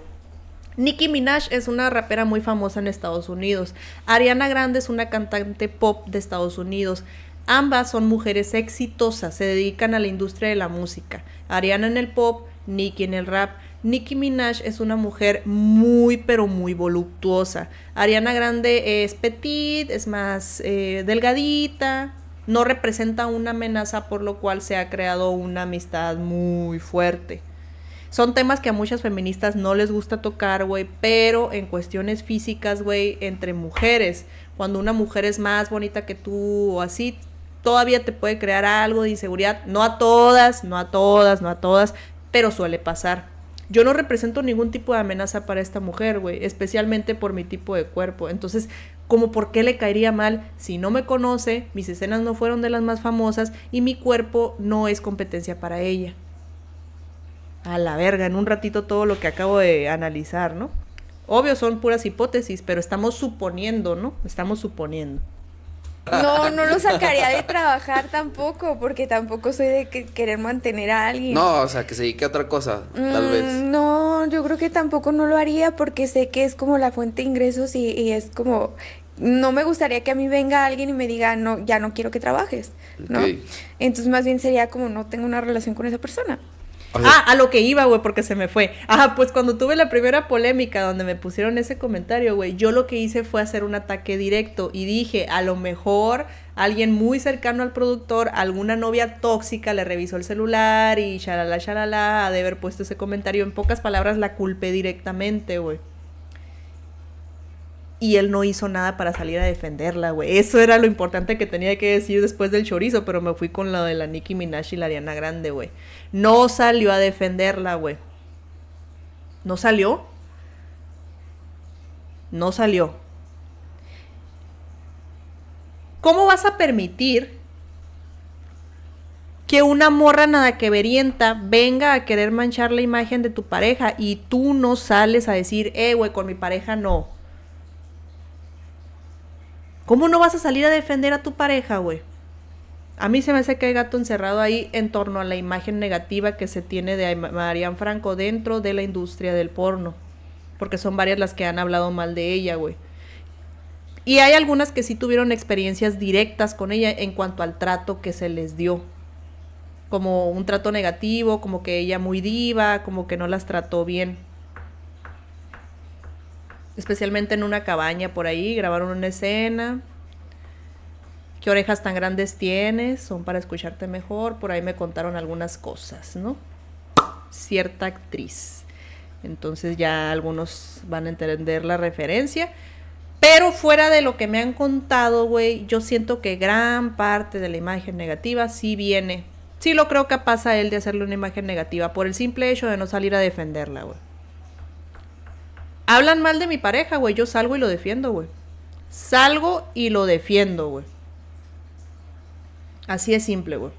Speaker 1: Nicki Minaj es una rapera muy famosa en Estados Unidos. Ariana Grande es una cantante pop de Estados Unidos. Ambas son mujeres exitosas, se dedican a la industria de la música. Ariana en el pop, Nicki en el rap. Nicki Minaj es una mujer muy, pero muy voluptuosa. Ariana Grande es petit, es más eh, delgadita, no representa una amenaza por lo cual se ha creado una amistad muy fuerte. Son temas que a muchas feministas no les gusta tocar, güey, pero en cuestiones físicas, güey, entre mujeres, cuando una mujer es más bonita que tú o así, todavía te puede crear algo de inseguridad. No a todas, no a todas, no a todas, pero suele pasar. Yo no represento ningún tipo de amenaza para esta mujer, güey, especialmente por mi tipo de cuerpo. Entonces, como por qué le caería mal si no me conoce, mis escenas no fueron de las más famosas y mi cuerpo no es competencia para ella. A la verga, en un ratito todo lo que acabo de analizar, ¿no? Obvio son puras hipótesis, pero estamos suponiendo, ¿no? Estamos suponiendo. No, no lo sacaría de
Speaker 3: trabajar tampoco, porque tampoco soy de querer mantener a alguien. No,
Speaker 2: o sea, que se dedique a otra cosa, tal mm, vez.
Speaker 3: No, yo creo que tampoco no lo haría porque sé que es como la fuente de ingresos y es como no me gustaría que a mí venga alguien y me diga, no, ya no quiero que trabajes, ¿no? Entonces más bien sería como, no tengo una relación con esa persona. ah, a lo
Speaker 1: que iba, güey, porque se me fue. Ah, pues cuando tuve la primera polémica donde me pusieron ese comentario, güey, yo lo que hice fue hacer un ataque directo y dije, a lo mejor alguien muy cercano al productor, alguna novia tóxica le revisó el celular y shalala, shalala, ha de haber puesto ese comentario. En pocas palabras, la culpé directamente, güey y él no hizo nada para salir a defenderla, güey. Eso era lo importante que tenía que decir después del chorizo, pero me fui con la de la Nicki Minaj y la Ariana Grande, güey. No salió a defenderla, güey. No salió. No salió. ¿Cómo vas a permitir que una morra nada que verienta venga a querer manchar la imagen de tu pareja y tú no sales a decir, eh, güey, con mi pareja no? ¿Cómo no vas a salir a defender a tu pareja, güey? A mí se me hace que hay gato encerrado ahí en torno a la imagen negativa que se tiene de Marian Franco dentro de la industria del porno. Porque son varias las que han hablado mal de ella, güey. Y hay algunas que sí tuvieron experiencias directas con ella en cuanto al trato que se les dio. Como un trato negativo, como que ella muy diva, como que no las trató bien especialmente en una cabaña por ahí, grabaron una escena. ¿Qué orejas tan grandes tienes? Son para escucharte mejor. Por ahí me contaron algunas cosas, ¿no? Cierta actriz. Entonces ya algunos van a entender la referencia. Pero fuera de lo que me han contado, güey, yo siento que gran parte de la imagen negativa sí viene. Sí lo creo que a él de hacerle una imagen negativa por el simple hecho de no salir a defenderla, güey. Hablan mal de mi pareja, güey. Yo salgo y lo defiendo, güey. Salgo y lo defiendo, güey. Así es simple, güey.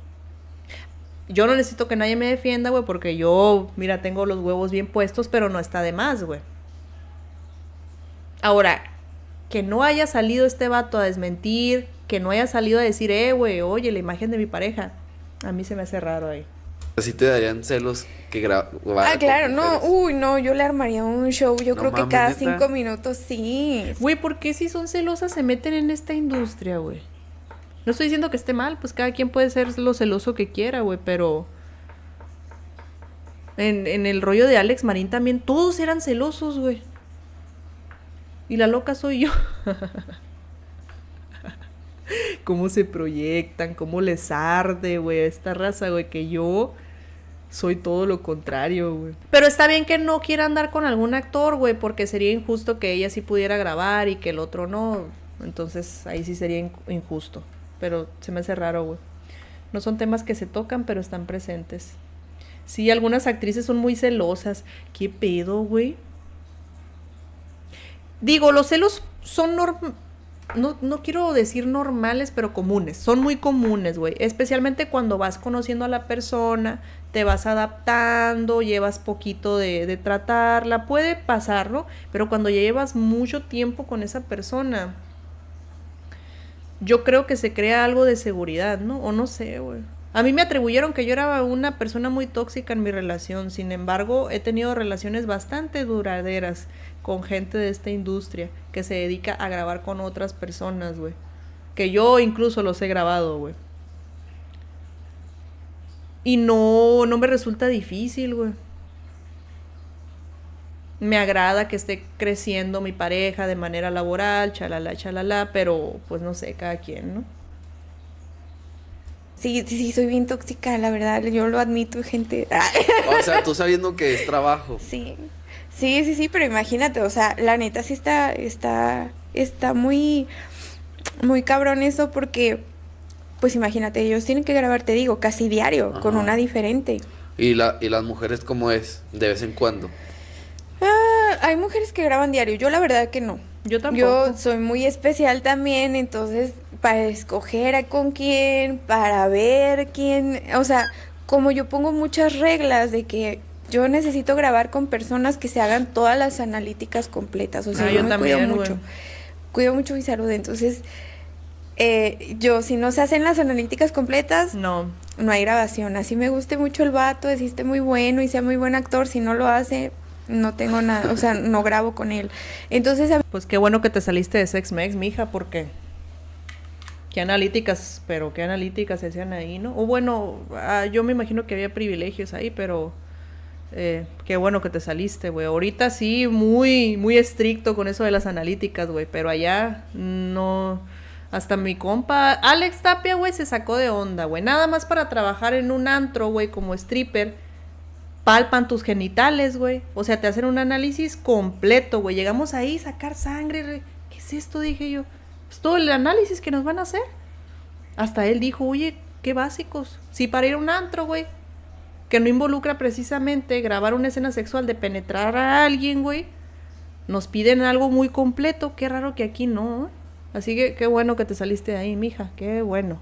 Speaker 1: Yo no necesito que nadie me defienda, güey, porque yo, mira, tengo los huevos bien puestos, pero no está de más, güey. Ahora, que no haya salido este vato a desmentir, que no haya salido a decir, eh, güey, oye, la imagen de mi pareja, a mí se me hace raro ahí.
Speaker 2: Así te darían celos que grabar. Ah,
Speaker 1: claro, no,
Speaker 3: uy, no, yo le armaría un show, yo creo que cada cinco minutos sí. Güey, ¿por qué si son
Speaker 1: celosas se meten en esta industria, güey? No estoy diciendo que esté mal, pues cada quien puede ser lo celoso que quiera, güey, pero... En, en el rollo de Alex Marín también, todos eran celosos, güey. Y la loca soy yo. cómo se proyectan, cómo les arde, güey, esta raza, güey, que yo soy todo lo contrario, güey. Pero está bien que no quiera andar con algún actor, güey, porque sería injusto que ella sí pudiera grabar y que el otro no. Entonces ahí sí sería injusto. Pero se me hace raro, güey. No son temas que se tocan, pero están presentes. Sí, algunas actrices son muy celosas. ¿Qué pedo, güey? Digo, los celos son norm no, no quiero decir normales, pero comunes. Son muy comunes, güey. Especialmente cuando vas conociendo a la persona, te vas adaptando, llevas poquito de, de tratarla. Puede pasarlo, pero cuando ya llevas mucho tiempo con esa persona, yo creo que se crea algo de seguridad, ¿no? O no sé, güey. A mí me atribuyeron que yo era una persona muy tóxica en mi relación, sin embargo he tenido relaciones bastante duraderas con gente de esta industria que se dedica a grabar con otras personas, güey. Que yo incluso los he grabado, güey. Y no, no me resulta difícil, güey. Me agrada que esté creciendo mi pareja de manera laboral, chalala, chalala, pero pues no sé, cada quien, ¿no? Sí, sí,
Speaker 3: sí, soy bien tóxica, la verdad, yo lo admito, gente.
Speaker 2: o sea, tú sabiendo que es trabajo. Sí,
Speaker 3: sí, sí, sí, pero imagínate, o sea, la neta sí está, está, está muy, muy cabrón eso porque, pues imagínate, ellos tienen que grabar, te digo, casi diario, con una diferente.
Speaker 2: ¿Y, la, ¿Y las mujeres cómo es? ¿De vez en cuando?
Speaker 3: Ah, hay mujeres que graban diario, yo la verdad que no.
Speaker 1: Yo tampoco. Yo
Speaker 3: soy muy especial también, entonces para escoger a con quién, para ver quién, o sea, como yo pongo muchas reglas de que yo necesito grabar con personas que se hagan todas las analíticas completas, o sea, ah, yo, cuido mucho. Cuido mucho mi salud, entonces eh, yo si no se hacen las analíticas completas, no. No hay grabación. Así me guste mucho el vato, existe muy bueno y sea muy buen actor, si no lo hace,
Speaker 1: no tengo nada, o sea, no grabo con él. Entonces... Pues qué bueno que te saliste de Sex Mex, mija, porque... Qué analíticas, pero qué analíticas se hacían ahí, ¿no? O bueno, ah, yo me imagino que había privilegios ahí, pero... Eh, qué bueno que te saliste, güey. Ahorita sí, muy, muy estricto con eso de las analíticas, güey. Pero allá no. Hasta mi compa Alex Tapia, güey, se sacó de onda, güey. Nada más para trabajar en un antro, güey, como stripper palpan tus genitales, güey. O sea, te hacen un análisis completo, güey. Llegamos ahí, sacar sangre. güey. ¿Qué es esto? Dije yo. Es pues, todo el análisis que nos van a hacer. Hasta él dijo, oye, qué básicos. Sí, para ir a un antro, güey, que no involucra precisamente grabar una escena sexual de penetrar a alguien, güey, nos piden algo muy completo. Qué raro que aquí no. ¿eh? Así que qué bueno que te saliste de ahí, mija. Qué bueno.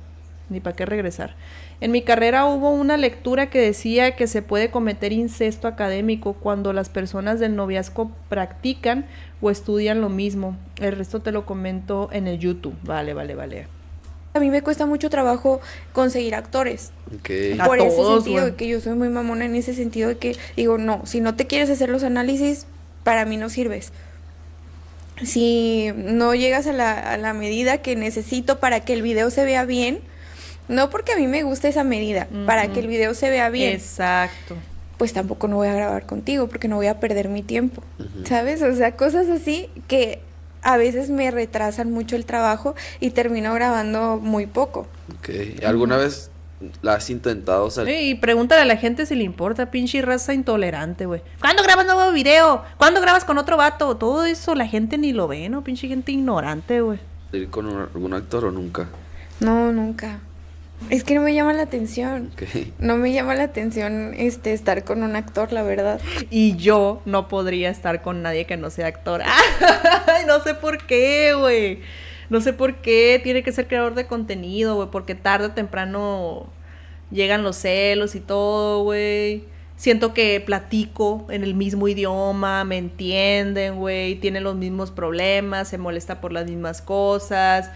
Speaker 1: Ni para qué regresar. En mi carrera hubo una lectura que decía que se puede cometer incesto académico cuando las personas del noviazgo practican o estudian lo mismo. El resto te lo comento en el YouTube. Vale, vale, vale.
Speaker 3: A mí me cuesta mucho trabajo conseguir actores.
Speaker 2: Por eso ese sentido,
Speaker 3: que yo soy muy mamona en ese sentido de que digo, no, si no te quieres hacer los análisis, para mí no sirves si no llegas a la, medida que necesito para que el video se vea bien, no porque a mí me gusta esa medida, para que el video se vea bien. Exacto. Pues tampoco no voy a grabar contigo porque no voy a perder mi tiempo. ¿Sabes? O sea, cosas así que a veces me retrasan
Speaker 1: mucho el trabajo y termino grabando muy poco.
Speaker 2: Ok. ¿Alguna vez la has intentado salir?
Speaker 1: Y pregúntale a la gente si le importa, pinche raza intolerante, güey. ¿Cuándo grabas nuevo video? ¿Cuándo grabas con otro vato? Todo eso la gente ni lo ve, ¿no? Pinche gente ignorante, güey.
Speaker 2: con algún actor o nunca?
Speaker 1: No, nunca. Es que no me llama la
Speaker 3: atención. No me llama la atención este estar con un actor, la verdad.
Speaker 1: Y yo no podría estar con nadie que no sea actor. no sé por qué, güey. No sé por qué tiene que ser creador de contenido, güey, porque tarde o temprano llegan los celos y todo, güey. Siento que platico en el mismo idioma, me entienden, güey, tienen los mismos problemas, se molesta por las mismas cosas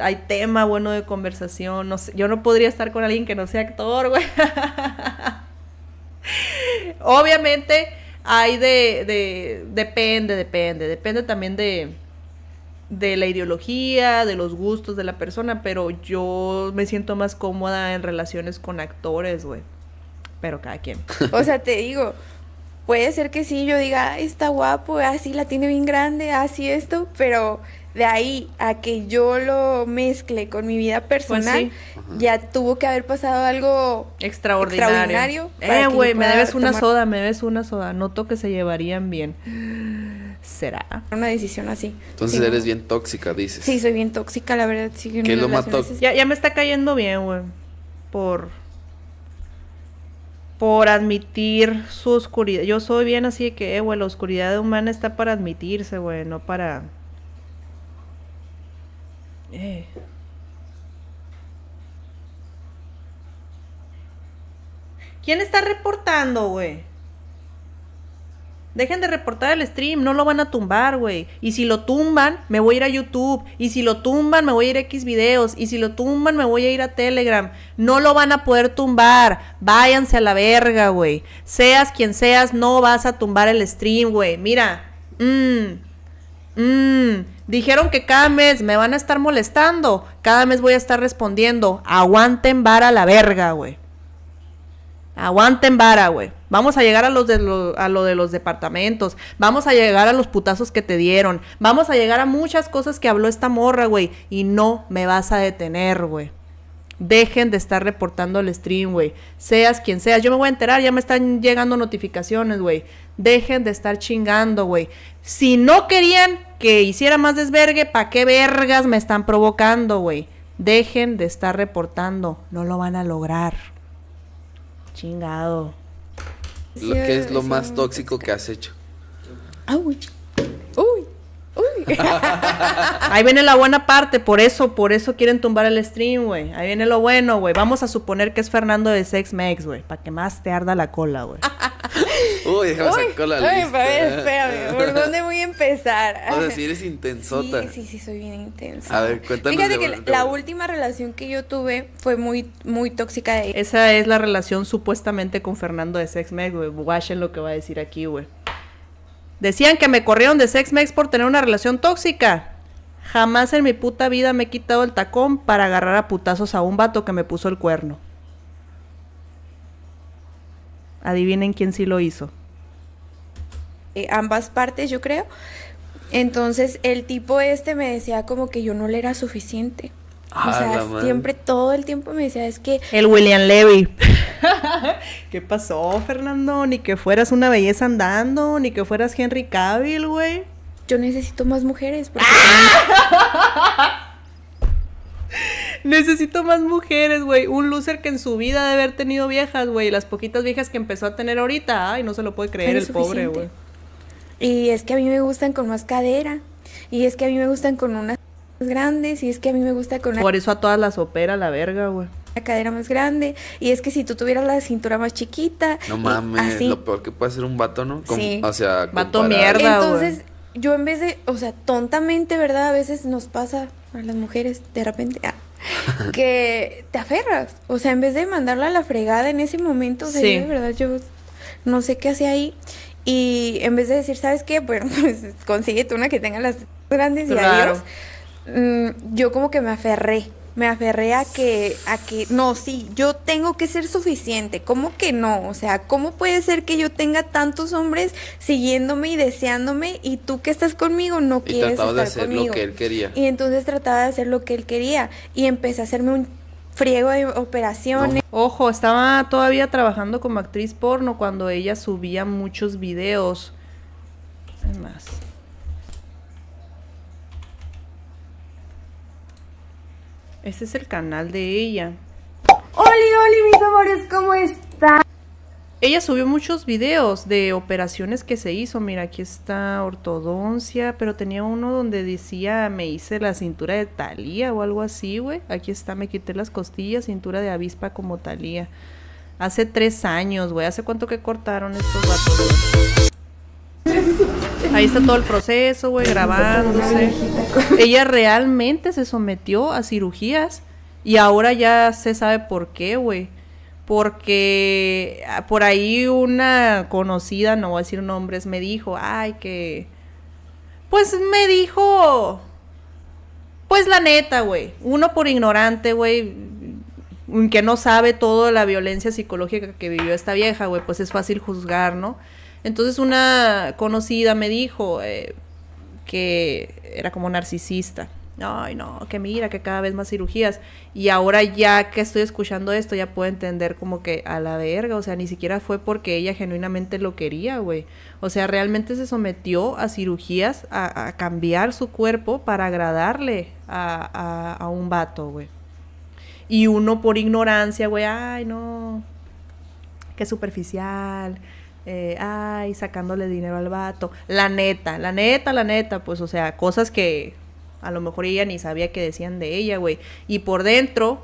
Speaker 1: hay tema bueno de conversación. No sé, yo no podría estar con alguien que no sea actor, güey. Obviamente hay de, de, depende, depende, depende también de, de la ideología, de los gustos de la persona, pero yo me siento más cómoda en relaciones con actores, güey. Pero cada quien.
Speaker 3: O sea, te digo, puede ser que sí, yo diga, está guapo, así la tiene bien grande, así esto, pero de ahí a que yo lo mezcle con mi vida pues personal, ya tuvo que haber pasado
Speaker 1: algo extraordinario. eh, güey, me debes una soda, me debes una soda. Noto que se llevarían bien. ¿Será? Una decisión así. Entonces eres
Speaker 2: bien tóxica, dices. Sí,
Speaker 1: soy bien tóxica, la verdad. Sí, lo mató. Ya, ya me está cayendo bien, güey. Por por admitir su oscuridad. Yo soy bien así de que, eh, güey, la oscuridad humana está para admitirse, güey, no para ¿Quién está reportando, güey? Dejen de reportar el stream, no lo van a tumbar, güey. Y si lo tumban, me voy a ir a YouTube. Y si lo tumban, me voy a ir a X videos. Y si lo tumban, me voy a ir a Telegram. No lo van a poder tumbar. Váyanse a la verga, güey. Seas quien seas, no vas a tumbar el stream, güey. Mira, mmm, Mmm, dijeron que cada mes me van a estar molestando. Cada mes voy a estar respondiendo. Aguanten vara la verga, güey. Aguanten vara, güey. Vamos a llegar a, los de lo, a lo de los departamentos. Vamos a llegar a los putazos que te dieron. Vamos a llegar a muchas cosas que habló esta morra, güey. Y no me vas a detener, güey. Dejen de estar reportando el stream, güey. Seas quien seas. Yo me voy a enterar, ya me están llegando notificaciones, güey. Dejen de estar chingando, güey. Si no querían que hiciera más desvergue, ¿para qué vergas me están provocando, güey? Dejen de estar reportando. No lo van a lograr. Chingado.
Speaker 2: Lo que es lo más tóxico que has hecho.
Speaker 1: Ah, Ahí viene la buena parte, por eso, por eso quieren tumbar el stream, güey. Ahí viene lo bueno, güey. Vamos a suponer que es Fernando de Sex Mex, güey, para que más te arda la cola, güey.
Speaker 2: Uy, déjame sacar la ay, Ver, espérame, ¿por dónde
Speaker 3: voy a empezar? O sea, si eres intensota. Sí, sí, soy bien intensa. A ver, Fíjate que la última relación que yo tuve fue muy, muy tóxica.
Speaker 1: De... Esa es la relación supuestamente con Fernando de Sex Mex, güey. Guachen lo que va a decir aquí, güey. Decían que me corrieron de sex mex por tener una relación tóxica. Jamás en mi puta vida me he quitado el tacón para agarrar a putazos a un vato que me puso el cuerno. Adivinen quién sí lo hizo.
Speaker 3: Eh, ambas partes, yo creo. Entonces el tipo este me decía como que yo no le era suficiente o sea, siempre todo el tiempo me decía, es que... El William
Speaker 1: Levy. ¿Qué pasó, Fernando? Ni que fueras una belleza andando, ni que fueras Henry Cavill, güey. Yo necesito más mujeres. necesito más mujeres, güey. Un loser que en su vida debe haber tenido viejas, güey. Las poquitas viejas que empezó a tener ahorita. Ay, no se lo puede creer el pobre, güey.
Speaker 3: Y es que a mí me gustan con más cadera. Y es que a mí me gustan con una grandes y es que a mí me gusta con... Por
Speaker 1: eso a todas las
Speaker 2: opera la verga, güey.
Speaker 3: La cadera más grande y es que si tú tuvieras la cintura más chiquita... No mames, lo
Speaker 2: peor que puede ser un vato, ¿no? O sea... Vato mierda, Entonces,
Speaker 3: yo en vez de, o sea, tontamente, ¿verdad? A veces nos pasa a las mujeres de repente... Ah, que te aferras, o sea, en vez de mandarla a la fregada en ese momento, de verdad yo no sé qué hacía ahí y en vez de decir, ¿sabes qué? Pues, consigue pues, consíguete una que tenga las grandes y adiós Mm, yo como que me aferré, me aferré a que, a que, no, sí, yo tengo que ser suficiente, ¿cómo que no? O sea, ¿cómo puede ser que yo tenga tantos hombres siguiéndome y deseándome y tú que estás conmigo no quieres estar de hacer lo que él quería. Y entonces trataba de hacer lo que él quería y empecé a hacerme un friego de
Speaker 1: operaciones. Ojo, estaba todavía trabajando como actriz porno cuando ella subía muchos videos. Además... Este es el canal de ella. ¡Oli, oli, mis amores! ¿Cómo están? Ella subió muchos videos de operaciones que se hizo. Mira, aquí está ortodoncia, pero tenía uno donde decía me hice la cintura de talía o algo así, güey. Aquí está, me quité las costillas, cintura de avispa como talía. Hace tres años, güey. ¿Hace cuánto que cortaron estos vatos? Ahí está todo el proceso, güey, grabándose. Ella realmente se sometió a cirugías y ahora ya se sabe por qué, güey. Porque ah, por ahí una conocida, no voy a decir nombres, me dijo, ay, que... Pues me dijo... Pues la neta, güey. Uno por ignorante, güey, que no sabe toda la violencia psicológica que vivió esta vieja, güey, pues es fácil juzgar, ¿no? Entonces una conocida me dijo eh, que era como narcisista. Ay, no, que mira, que cada vez más cirugías. Y ahora ya que estoy escuchando esto, ya puedo entender como que a la verga, o sea, ni siquiera fue porque ella genuinamente lo quería, güey. O sea, realmente se sometió a cirugías, a, cambiar su cuerpo para agradarle a, a un vato, güey. Y uno por ignorancia, güey, ay, no, qué superficial, eh, ay, sacándole dinero al vato. La neta, la neta, la neta, pues, o sea, cosas que a lo mejor ella ni sabía que decían de ella, güey. Y por dentro,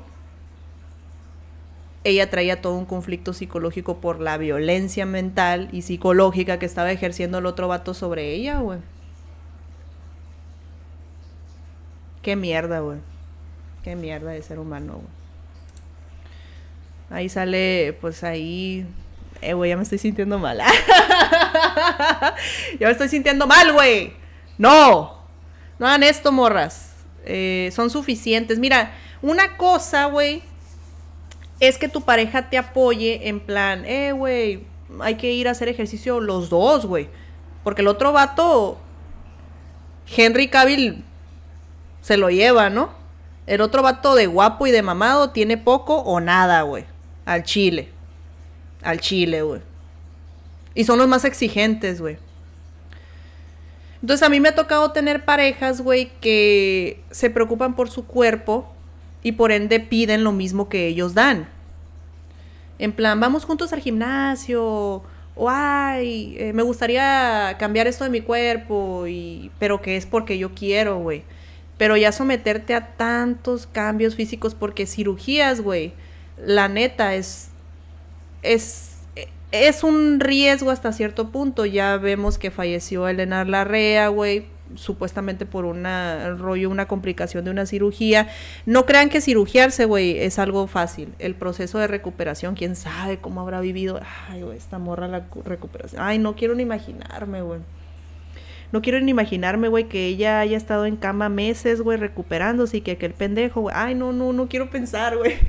Speaker 1: ella traía todo un conflicto psicológico por la violencia mental y psicológica que estaba ejerciendo el otro vato sobre ella, güey. Qué mierda, güey. Qué mierda de ser humano, güey. Ahí sale, pues ahí eh, güey, ya me estoy sintiendo mal. ya me estoy sintiendo mal, güey. No. No hagan esto, morras. Eh, son suficientes. Mira, una cosa, güey, es que tu pareja te apoye en plan, eh, güey, hay que ir a hacer ejercicio los dos, güey. Porque el otro vato, Henry Cavill, se lo lleva, ¿no? El otro vato de guapo y de mamado tiene poco o nada, güey. Al chile. Al chile, güey. Y son los más exigentes, güey. Entonces a mí me ha tocado tener parejas, güey, que se preocupan por su cuerpo y por ende piden lo mismo que ellos dan. En plan, vamos juntos al gimnasio, o ay, eh, me gustaría cambiar esto de mi cuerpo, pero que es porque yo quiero, güey. Pero ya someterte a tantos cambios físicos porque cirugías, güey, la neta es es es un riesgo hasta cierto punto. Ya vemos que falleció Elena Larrea, güey, supuestamente por una rollo, una complicación de una cirugía. No crean que cirugiarse, güey, es algo fácil. El proceso de recuperación, quién sabe cómo habrá vivido. Ay, güey, esta morra la recuperación. Ay, no quiero ni imaginarme, güey. No quiero ni imaginarme, güey, que ella haya estado en cama meses, güey, recuperándose y que aquel pendejo, güey. Ay, no, no, no quiero pensar, güey.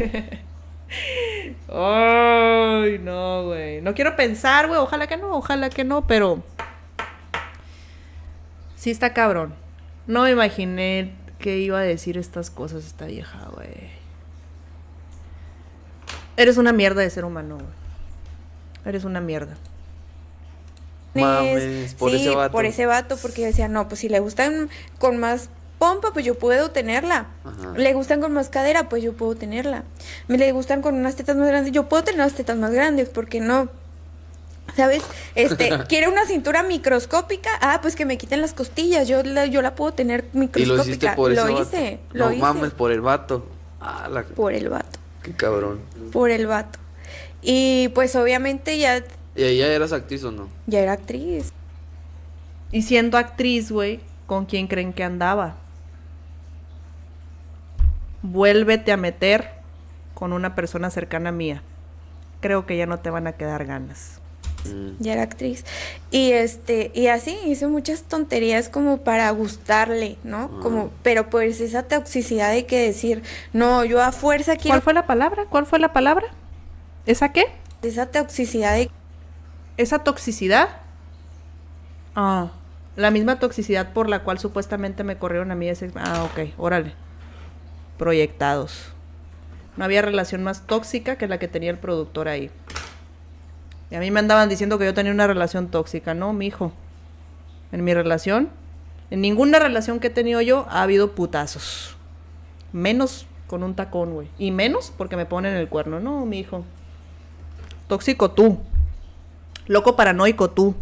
Speaker 1: Ay, no, güey. No quiero pensar, güey. Ojalá que no, ojalá que no, pero. Sí está cabrón. No me imaginé que iba a decir estas cosas esta vieja, güey. Eres una mierda de ser humano, güey. Eres una mierda.
Speaker 2: Mames, por ese vato. por ese
Speaker 3: vato, porque decía, no, pues si le gustan con más pues yo puedo tenerla. Le gustan con más cadera, pues yo puedo tenerla. Me le gustan con unas tetas más grandes, yo puedo tener unas tetas más grandes, porque no? ¿Sabes? Este, quiere una cintura microscópica. Ah, pues que me quiten las costillas. Yo la, yo la puedo tener microscópica. Y lo hiciste por ese lo vato? lo mames,
Speaker 2: por el vato. Ah, por el vato. Qué cabrón.
Speaker 3: Por el vato.
Speaker 1: Y pues obviamente ya.
Speaker 2: ¿Y ya eras actriz o no?
Speaker 1: Ya era actriz. Y siendo actriz, güey, ¿con quién creen que andaba? vuélvete a meter con una persona cercana mía. Creo que ya no te van a quedar ganas.
Speaker 3: Ya era actriz. Y este, y así hizo muchas tonterías como para gustarle, ¿no? Ah. Como, pero pues esa toxicidad hay que decir, no, yo a fuerza quiero. ¿Cuál fue la palabra? ¿Cuál fue la palabra?
Speaker 1: ¿Esa qué? Esa toxicidad de. ¿Esa toxicidad? Ah. La misma toxicidad por la cual supuestamente me corrieron a mí Ah, ok, órale proyectados. No había relación más tóxica que la que tenía el productor ahí. Y a mí me andaban diciendo que yo tenía una relación tóxica, ¿no, mi hijo. En mi relación, en ninguna relación que he tenido yo ha habido putazos. Menos con un tacón, güey. Y menos porque me ponen el cuerno. No, mi hijo. Tóxico tú. Loco paranoico tú.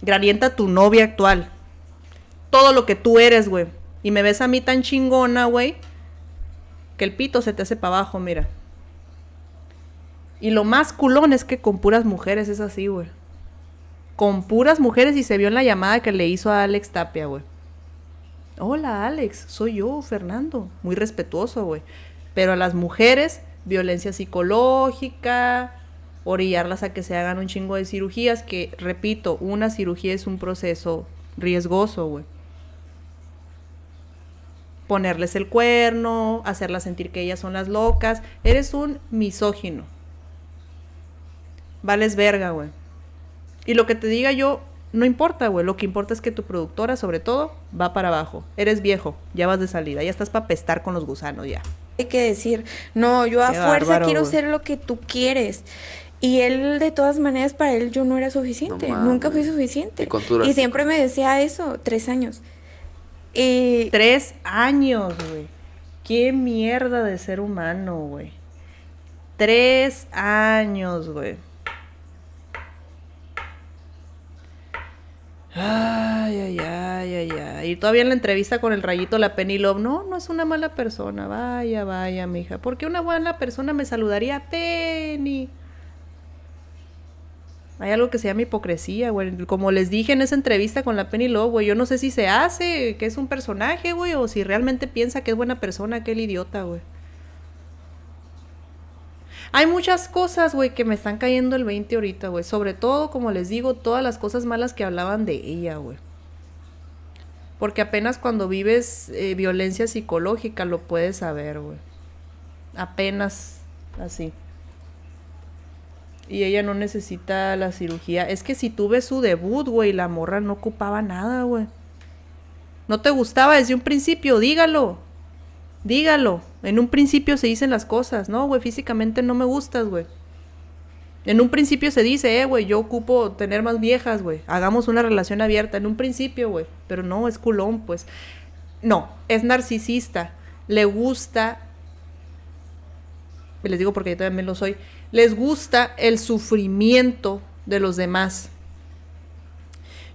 Speaker 1: granienta tu novia actual. Todo lo que tú eres, güey y me ves a mí tan chingona, güey, que el pito se te hace para abajo, mira. Y lo más culón es que con puras mujeres es así, güey. Con puras mujeres y se vio en la llamada que le hizo a Alex Tapia, güey. Hola, Alex, soy yo, Fernando. Muy respetuoso, güey. Pero a las mujeres, violencia psicológica, orillarlas a que se hagan un chingo de cirugías, que, repito, una cirugía es un proceso riesgoso, güey ponerles el cuerno, hacerlas sentir que ellas son las locas. Eres un misógino. Vales verga, güey. Y lo que te diga yo, no importa, güey. Lo que importa es que tu productora, sobre todo, va para abajo. Eres viejo, ya vas de salida, ya estás para pestar con los gusanos, ya.
Speaker 3: Hay que decir, no, yo a fuerza quiero ser lo que tú quieres. Y él, de todas maneras, para él yo no era suficiente. Nunca
Speaker 1: fui suficiente. y siempre me decía eso, tres años tres años, güey. Qué mierda de ser humano, güey. Tres años, güey. Ay, ay, ay, ay, Y todavía en la entrevista con el rayito la Penny Love, no, no es una mala persona. Vaya, vaya, mija. Porque una buena persona me saludaría, Penny. Hay algo que se llama hipocresía, güey. Como les dije en esa entrevista con la Penny Love, güey, yo no sé si se hace, que es un personaje, güey, o si realmente piensa que es buena persona aquel idiota, güey. Hay muchas cosas, güey, que me están cayendo el 20 ahorita, güey. Sobre todo, como les digo, todas las cosas malas que hablaban de ella, güey. Porque apenas cuando vives eh, violencia psicológica lo puedes saber, güey. Apenas así y ella no necesita la cirugía. Es que si tuve su debut, güey, la morra no ocupaba nada, güey. No te gustaba desde un principio, dígalo. Dígalo. En un principio se dicen las cosas, ¿no, güey? Físicamente no me gustas, güey. En un principio se dice, eh, güey, yo ocupo tener más viejas, güey. Hagamos una relación abierta. En un principio, güey. Pero no, es culón, pues. No, es narcisista. Le gusta. Les digo porque yo también lo soy les gusta el sufrimiento de los demás.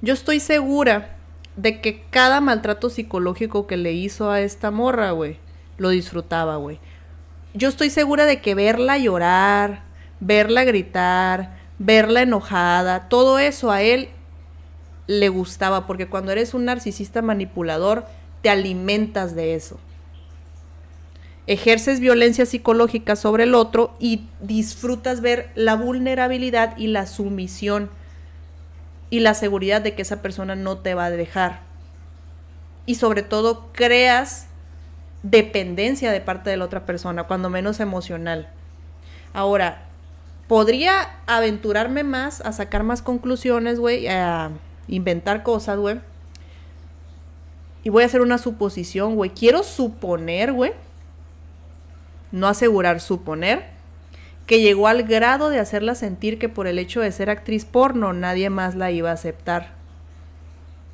Speaker 1: Yo estoy segura de que cada maltrato psicológico que le hizo a esta morra, güey, lo disfrutaba, güey. Yo estoy segura de que verla llorar, verla gritar, verla enojada, todo eso a él le gustaba, porque cuando eres un narcisista manipulador, te alimentas de eso ejerces violencia psicológica sobre el otro y disfrutas ver la vulnerabilidad y la sumisión y la seguridad de que esa persona no te va a dejar. Y sobre todo creas dependencia de parte de la otra persona, cuando menos emocional. Ahora, podría aventurarme más a sacar más conclusiones, güey, a inventar cosas, güey. Y voy a hacer una suposición, güey. Quiero suponer, güey, no asegurar, suponer, que llegó al grado de hacerla sentir que por el hecho de ser actriz porno nadie más la iba a aceptar.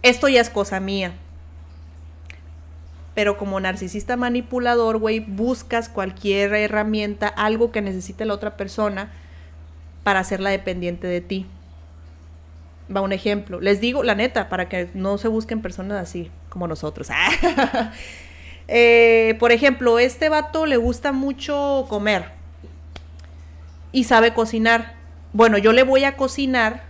Speaker 1: Esto ya es cosa mía. Pero como narcisista manipulador, güey, buscas cualquier herramienta, algo que necesite la otra persona para hacerla dependiente de ti. Va un ejemplo. Les digo, la neta, para que no se busquen personas así como nosotros. Ah. Eh, por ejemplo, este vato le gusta mucho comer y sabe cocinar. Bueno, yo le voy a cocinar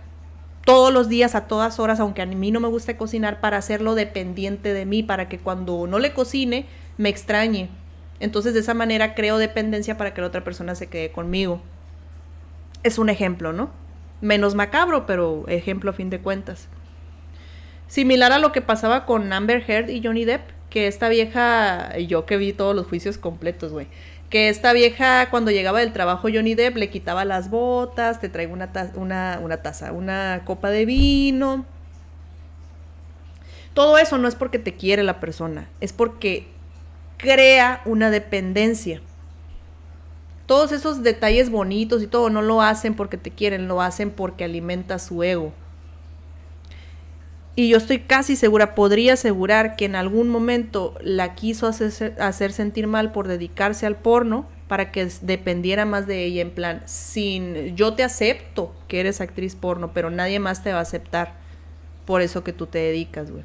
Speaker 1: todos los días, a todas horas, aunque a mí no me guste cocinar, para hacerlo dependiente de mí, para que cuando no le cocine me extrañe. Entonces de esa manera creo dependencia para que la otra persona se quede conmigo. Es un ejemplo, ¿no? Menos macabro, pero ejemplo a fin de cuentas. Similar a lo que pasaba con Amber Heard y Johnny Depp que esta vieja, yo que vi todos los juicios completos, güey, que esta vieja cuando llegaba del trabajo Johnny Depp le quitaba las botas, te traigo una, taza, una, una, taza, una copa de vino. Todo eso no es porque te quiere la persona, es porque crea una dependencia. Todos esos detalles bonitos y todo no lo hacen porque te quieren, lo hacen porque alimenta su ego y yo estoy casi segura, podría asegurar que en algún momento la quiso hacer, sentir mal por dedicarse al porno para que dependiera más de ella en plan, sin yo te acepto que eres actriz porno, pero nadie más te va a aceptar por eso que tú te dedicas, güey.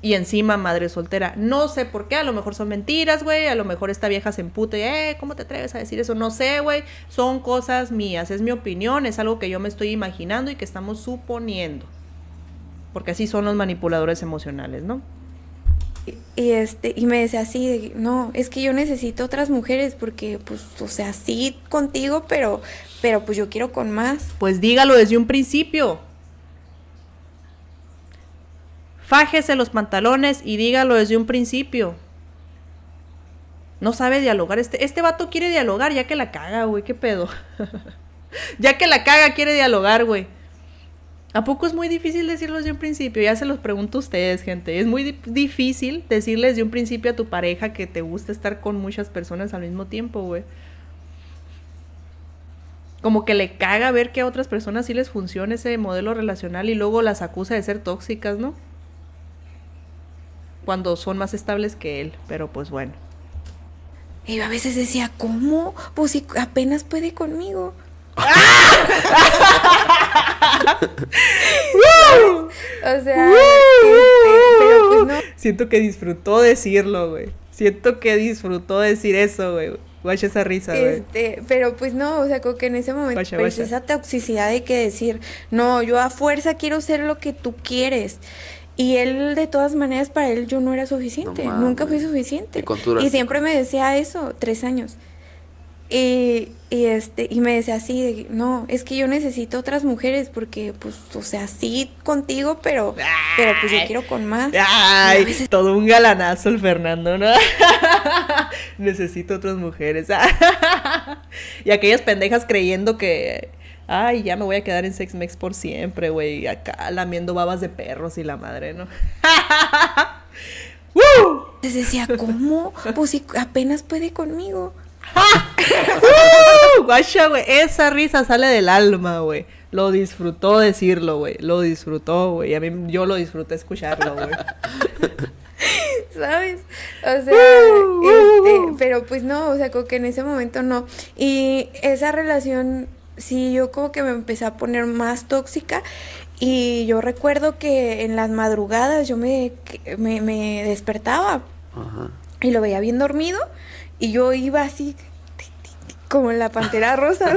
Speaker 1: Y encima madre soltera. No sé por qué, a lo mejor son mentiras, güey, a lo mejor esta vieja se emputa y, eh, ¿cómo te atreves a decir eso? No sé, güey, son cosas mías, es mi opinión, es algo que yo me estoy imaginando y que estamos suponiendo porque así son los manipuladores emocionales, ¿no? y
Speaker 3: este y me decía así no es que yo necesito otras mujeres porque pues o sea sí
Speaker 1: contigo pero pero pues yo quiero con más pues dígalo desde un principio fájese los pantalones y dígalo desde un principio no sabe dialogar este este vato quiere dialogar ya que la caga güey qué pedo ya que la caga quiere dialogar güey ¿A poco es muy difícil decirlos de un principio? Ya se los pregunto a ustedes, gente. Es muy difícil decirles de un principio a tu pareja que te gusta estar con muchas personas al mismo tiempo, güey. Como que le caga ver que a otras personas sí les funciona ese modelo relacional y luego las acusa de ser tóxicas, ¿no? Cuando son más estables que él, pero pues bueno.
Speaker 3: Y a veces decía, ¿cómo? Pues si apenas puede conmigo. o sea, este,
Speaker 1: pues Siento que disfrutó decirlo, güey. Siento que disfrutó decir eso, güey. Guacha esa risa, güey. Este,
Speaker 3: pero pues no, o sea, como que en ese momento pues esa toxicidad de que decir, no, yo a fuerza quiero ser lo que tú quieres. Y él, de todas maneras, para él yo no era suficiente. Nunca fui suficiente. Y siempre me decía eso, tres años. Y, este, y me decía así, no, es que yo necesito otras mujeres porque, pues, o sea, sí contigo, pero, pero pues
Speaker 1: yo quiero con más. todo un galanazo el Fernando, ¿no? necesito otras mujeres. y aquellas pendejas creyendo que, ay, ya me voy a quedar en Sex Mex por siempre, güey, acá lamiendo babas de perros y la madre, ¿no? Les decía, ¿cómo? Pues si apenas puede conmigo. ¡Uh! güey. Esa risa sale del alma, güey. Lo disfrutó decirlo, güey. Lo disfrutó, güey. A mí yo lo disfruté escucharlo, güey.
Speaker 3: ¿Sabes? O sea, uh, uh, este, pero pues no, o sea, como que en ese momento no. Y esa relación, sí, yo como que me empecé a poner más tóxica. Y yo recuerdo que en las madrugadas yo me, me, despertaba. Y lo veía bien dormido. Y yo iba así, como en la
Speaker 1: pantera rosa,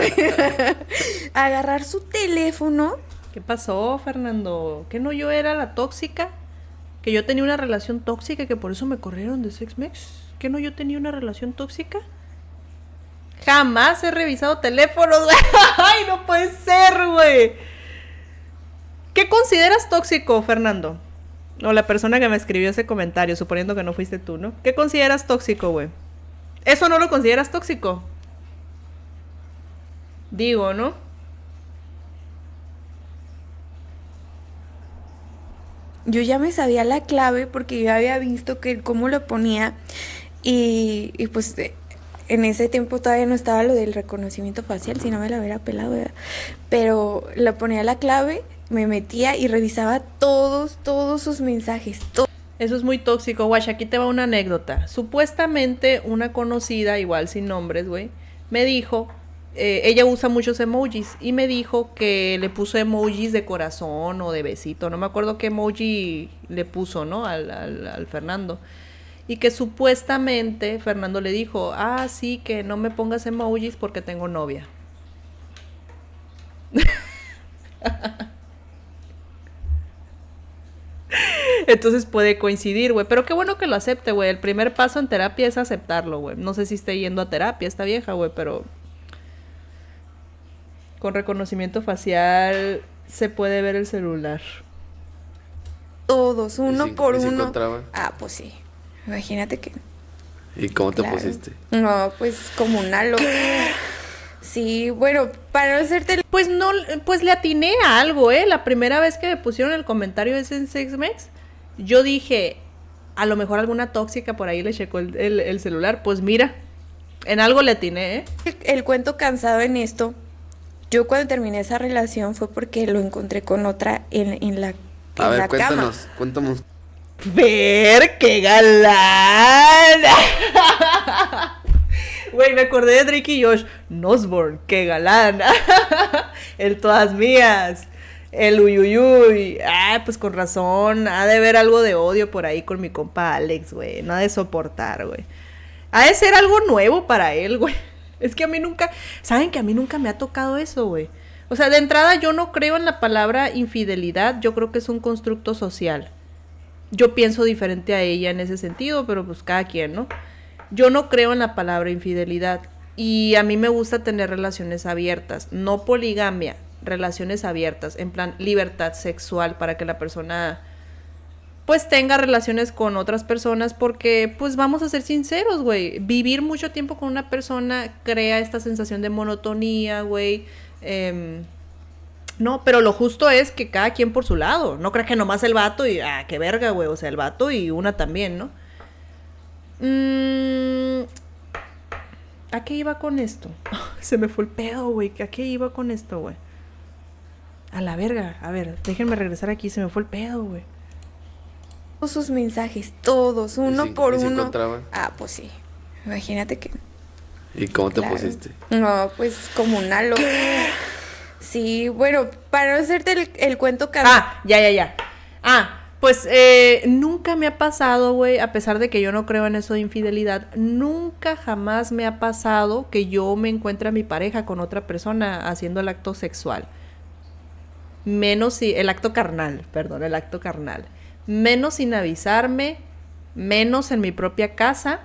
Speaker 1: a agarrar su teléfono. ¿Qué pasó, Fernando? ¿Que no yo era la tóxica? ¿Que yo tenía una relación tóxica y que por eso me corrieron de Sex Mex? ¿Que no yo tenía una relación tóxica? Jamás he revisado teléfonos, güey. Ay, no puede ser, güey. ¿Qué consideras tóxico, Fernando? O la persona que me escribió ese comentario, suponiendo que no fuiste tú, ¿no? ¿Qué consideras tóxico, güey? ¿Eso no lo consideras tóxico? Digo, ¿no? Yo
Speaker 3: ya me sabía la clave porque yo había visto que cómo lo ponía y, pues eh, en ese tiempo todavía no estaba lo del reconocimiento facial, si no me la hubiera pelado, Pero lo ponía la clave, me metía
Speaker 1: y revisaba todos, todos sus mensajes. todos. Eso es muy tóxico. Guay, aquí te va una anécdota. Supuestamente una conocida, igual sin nombres, güey, me dijo, eh, ella usa muchos emojis y me dijo que le puso emojis de corazón o de besito. No me acuerdo qué emoji le puso, ¿no? Al, al Fernando. Y que supuestamente Fernando le dijo, ah, sí, que no me pongas emojis porque tengo novia. Entonces puede coincidir, güey. Pero qué bueno que lo acepte, güey. El primer paso en terapia es aceptarlo, güey. No sé si esté yendo a terapia esta vieja, güey, pero. Con reconocimiento facial se puede ver el celular.
Speaker 3: Todos, uno por uno. Ah, pues sí. Imagínate que.
Speaker 2: ¿Y cómo te pusiste?
Speaker 3: No, pues como un loca.
Speaker 1: Sí, bueno, para no hacerte... Pues no, pues le atiné a algo, ¿eh? La primera vez que me pusieron el comentario ese en 6Mex, yo dije, a lo mejor alguna tóxica por ahí le checó el, celular. Pues mira, en algo le atiné, ¿eh? El, cuento
Speaker 3: cansado en esto, yo cuando terminé esa relación fue porque lo encontré con otra
Speaker 1: en, la en
Speaker 2: A ver, cuéntanos, cuéntanos.
Speaker 1: Ver, qué galán. Güey, me acordé de Ricky y Josh. Nosborn, qué galán. el todas mías. El uyuyuy. Ah, pues con razón. Ha de haber algo de odio por ahí con mi compa Alex, güey. No ha de soportar, güey. Ha de ser algo nuevo para él, güey. Es que a mí nunca. ¿Saben que a mí nunca me ha tocado eso, güey? O sea, de entrada yo no creo en la palabra infidelidad. Yo creo que es un constructo social. Yo pienso diferente a ella en ese sentido, pero pues cada quien, ¿no? Yo no creo en la palabra infidelidad y a mí me gusta tener relaciones abiertas, no poligamia, relaciones abiertas, en plan libertad sexual para que la persona pues tenga relaciones con otras personas porque pues vamos a ser sinceros, güey, vivir mucho tiempo con una persona crea esta sensación de monotonía, güey. Em, no, pero lo justo es que cada quien por su lado, no creas que nomás el vato y, ah, qué verga, güey, o sea, el vato y una también, ¿no? Mm, ¿A qué iba con esto? Se me fue el pedo, güey. ¿A qué iba con esto, güey? A la verga. A ver, déjenme regresar aquí. Se me fue el pedo, güey. Todos sus mensajes, todos, uno por
Speaker 2: uno. Ah, pues sí.
Speaker 3: Imagínate que.
Speaker 2: ¿Y cómo te pusiste?
Speaker 3: No,
Speaker 1: pues como un loca. Sí, bueno, para no hacerte el, cuento. Cada... Ah, ya, ya, ya. Ah, pues eh, nunca me ha pasado, güey, a pesar de que yo no creo en eso de infidelidad, nunca jamás me ha pasado que yo me encuentre a mi pareja con otra persona haciendo el acto sexual. Menos si, el acto carnal, perdón, el acto carnal. Menos sin avisarme, menos en mi propia casa,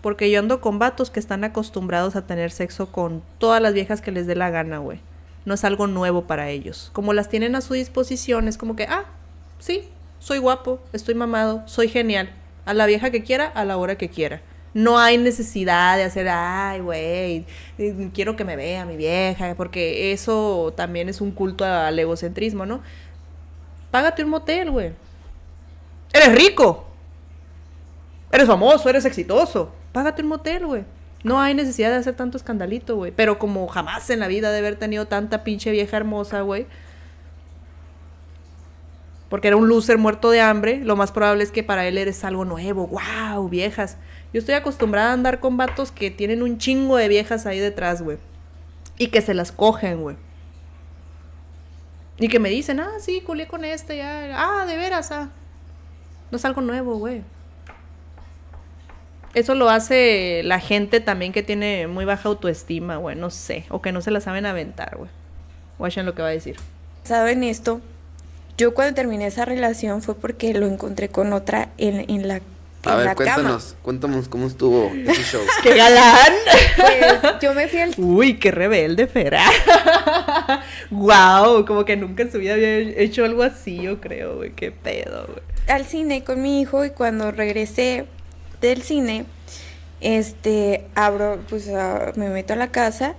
Speaker 1: porque yo ando con vatos que están acostumbrados a tener sexo con todas las viejas que les dé la gana, güey. No es algo nuevo para ellos. Como las tienen a su disposición, es como que, ah, sí, soy guapo, estoy mamado, soy genial. A la vieja que quiera, a la hora que quiera. No hay necesidad de hacer, ay, güey, quiero que me vea mi vieja, porque eso también es un culto al egocentrismo, ¿no? Págate un motel, güey. Eres rico. Eres famoso, eres exitoso. Págate un motel, güey. No hay necesidad de hacer tanto escandalito, güey. Pero como jamás en la vida de haber tenido tanta pinche vieja hermosa, güey porque era un loser muerto de hambre, lo más probable es que para él eres algo nuevo, ¡Guau, viejas. Yo estoy acostumbrada a andar con vatos que tienen un chingo de viejas ahí detrás, güey. Y que se las cogen, güey. Y que me dicen, ah, sí, culé con este, ya. Ah, de veras, ah. No es algo nuevo, güey. Eso lo hace la gente también que tiene muy baja autoestima, güey, no sé. O que no se la saben aventar, güey. Watchen lo que va a decir. ¿Saben
Speaker 3: esto? Yo cuando terminé esa relación fue porque lo encontré con otra en, en la
Speaker 2: a ver, cuéntanos, cuéntanos cómo estuvo ese show. ¡Qué galán! Pues, yo me fui al... Uy, qué rebelde, Fera.
Speaker 1: wow, como que nunca en su vida había hecho algo así, yo creo, güey. Qué pedo, güey.
Speaker 3: Al cine con mi hijo y cuando regresé del cine, este, abro, pues ah, me meto a la casa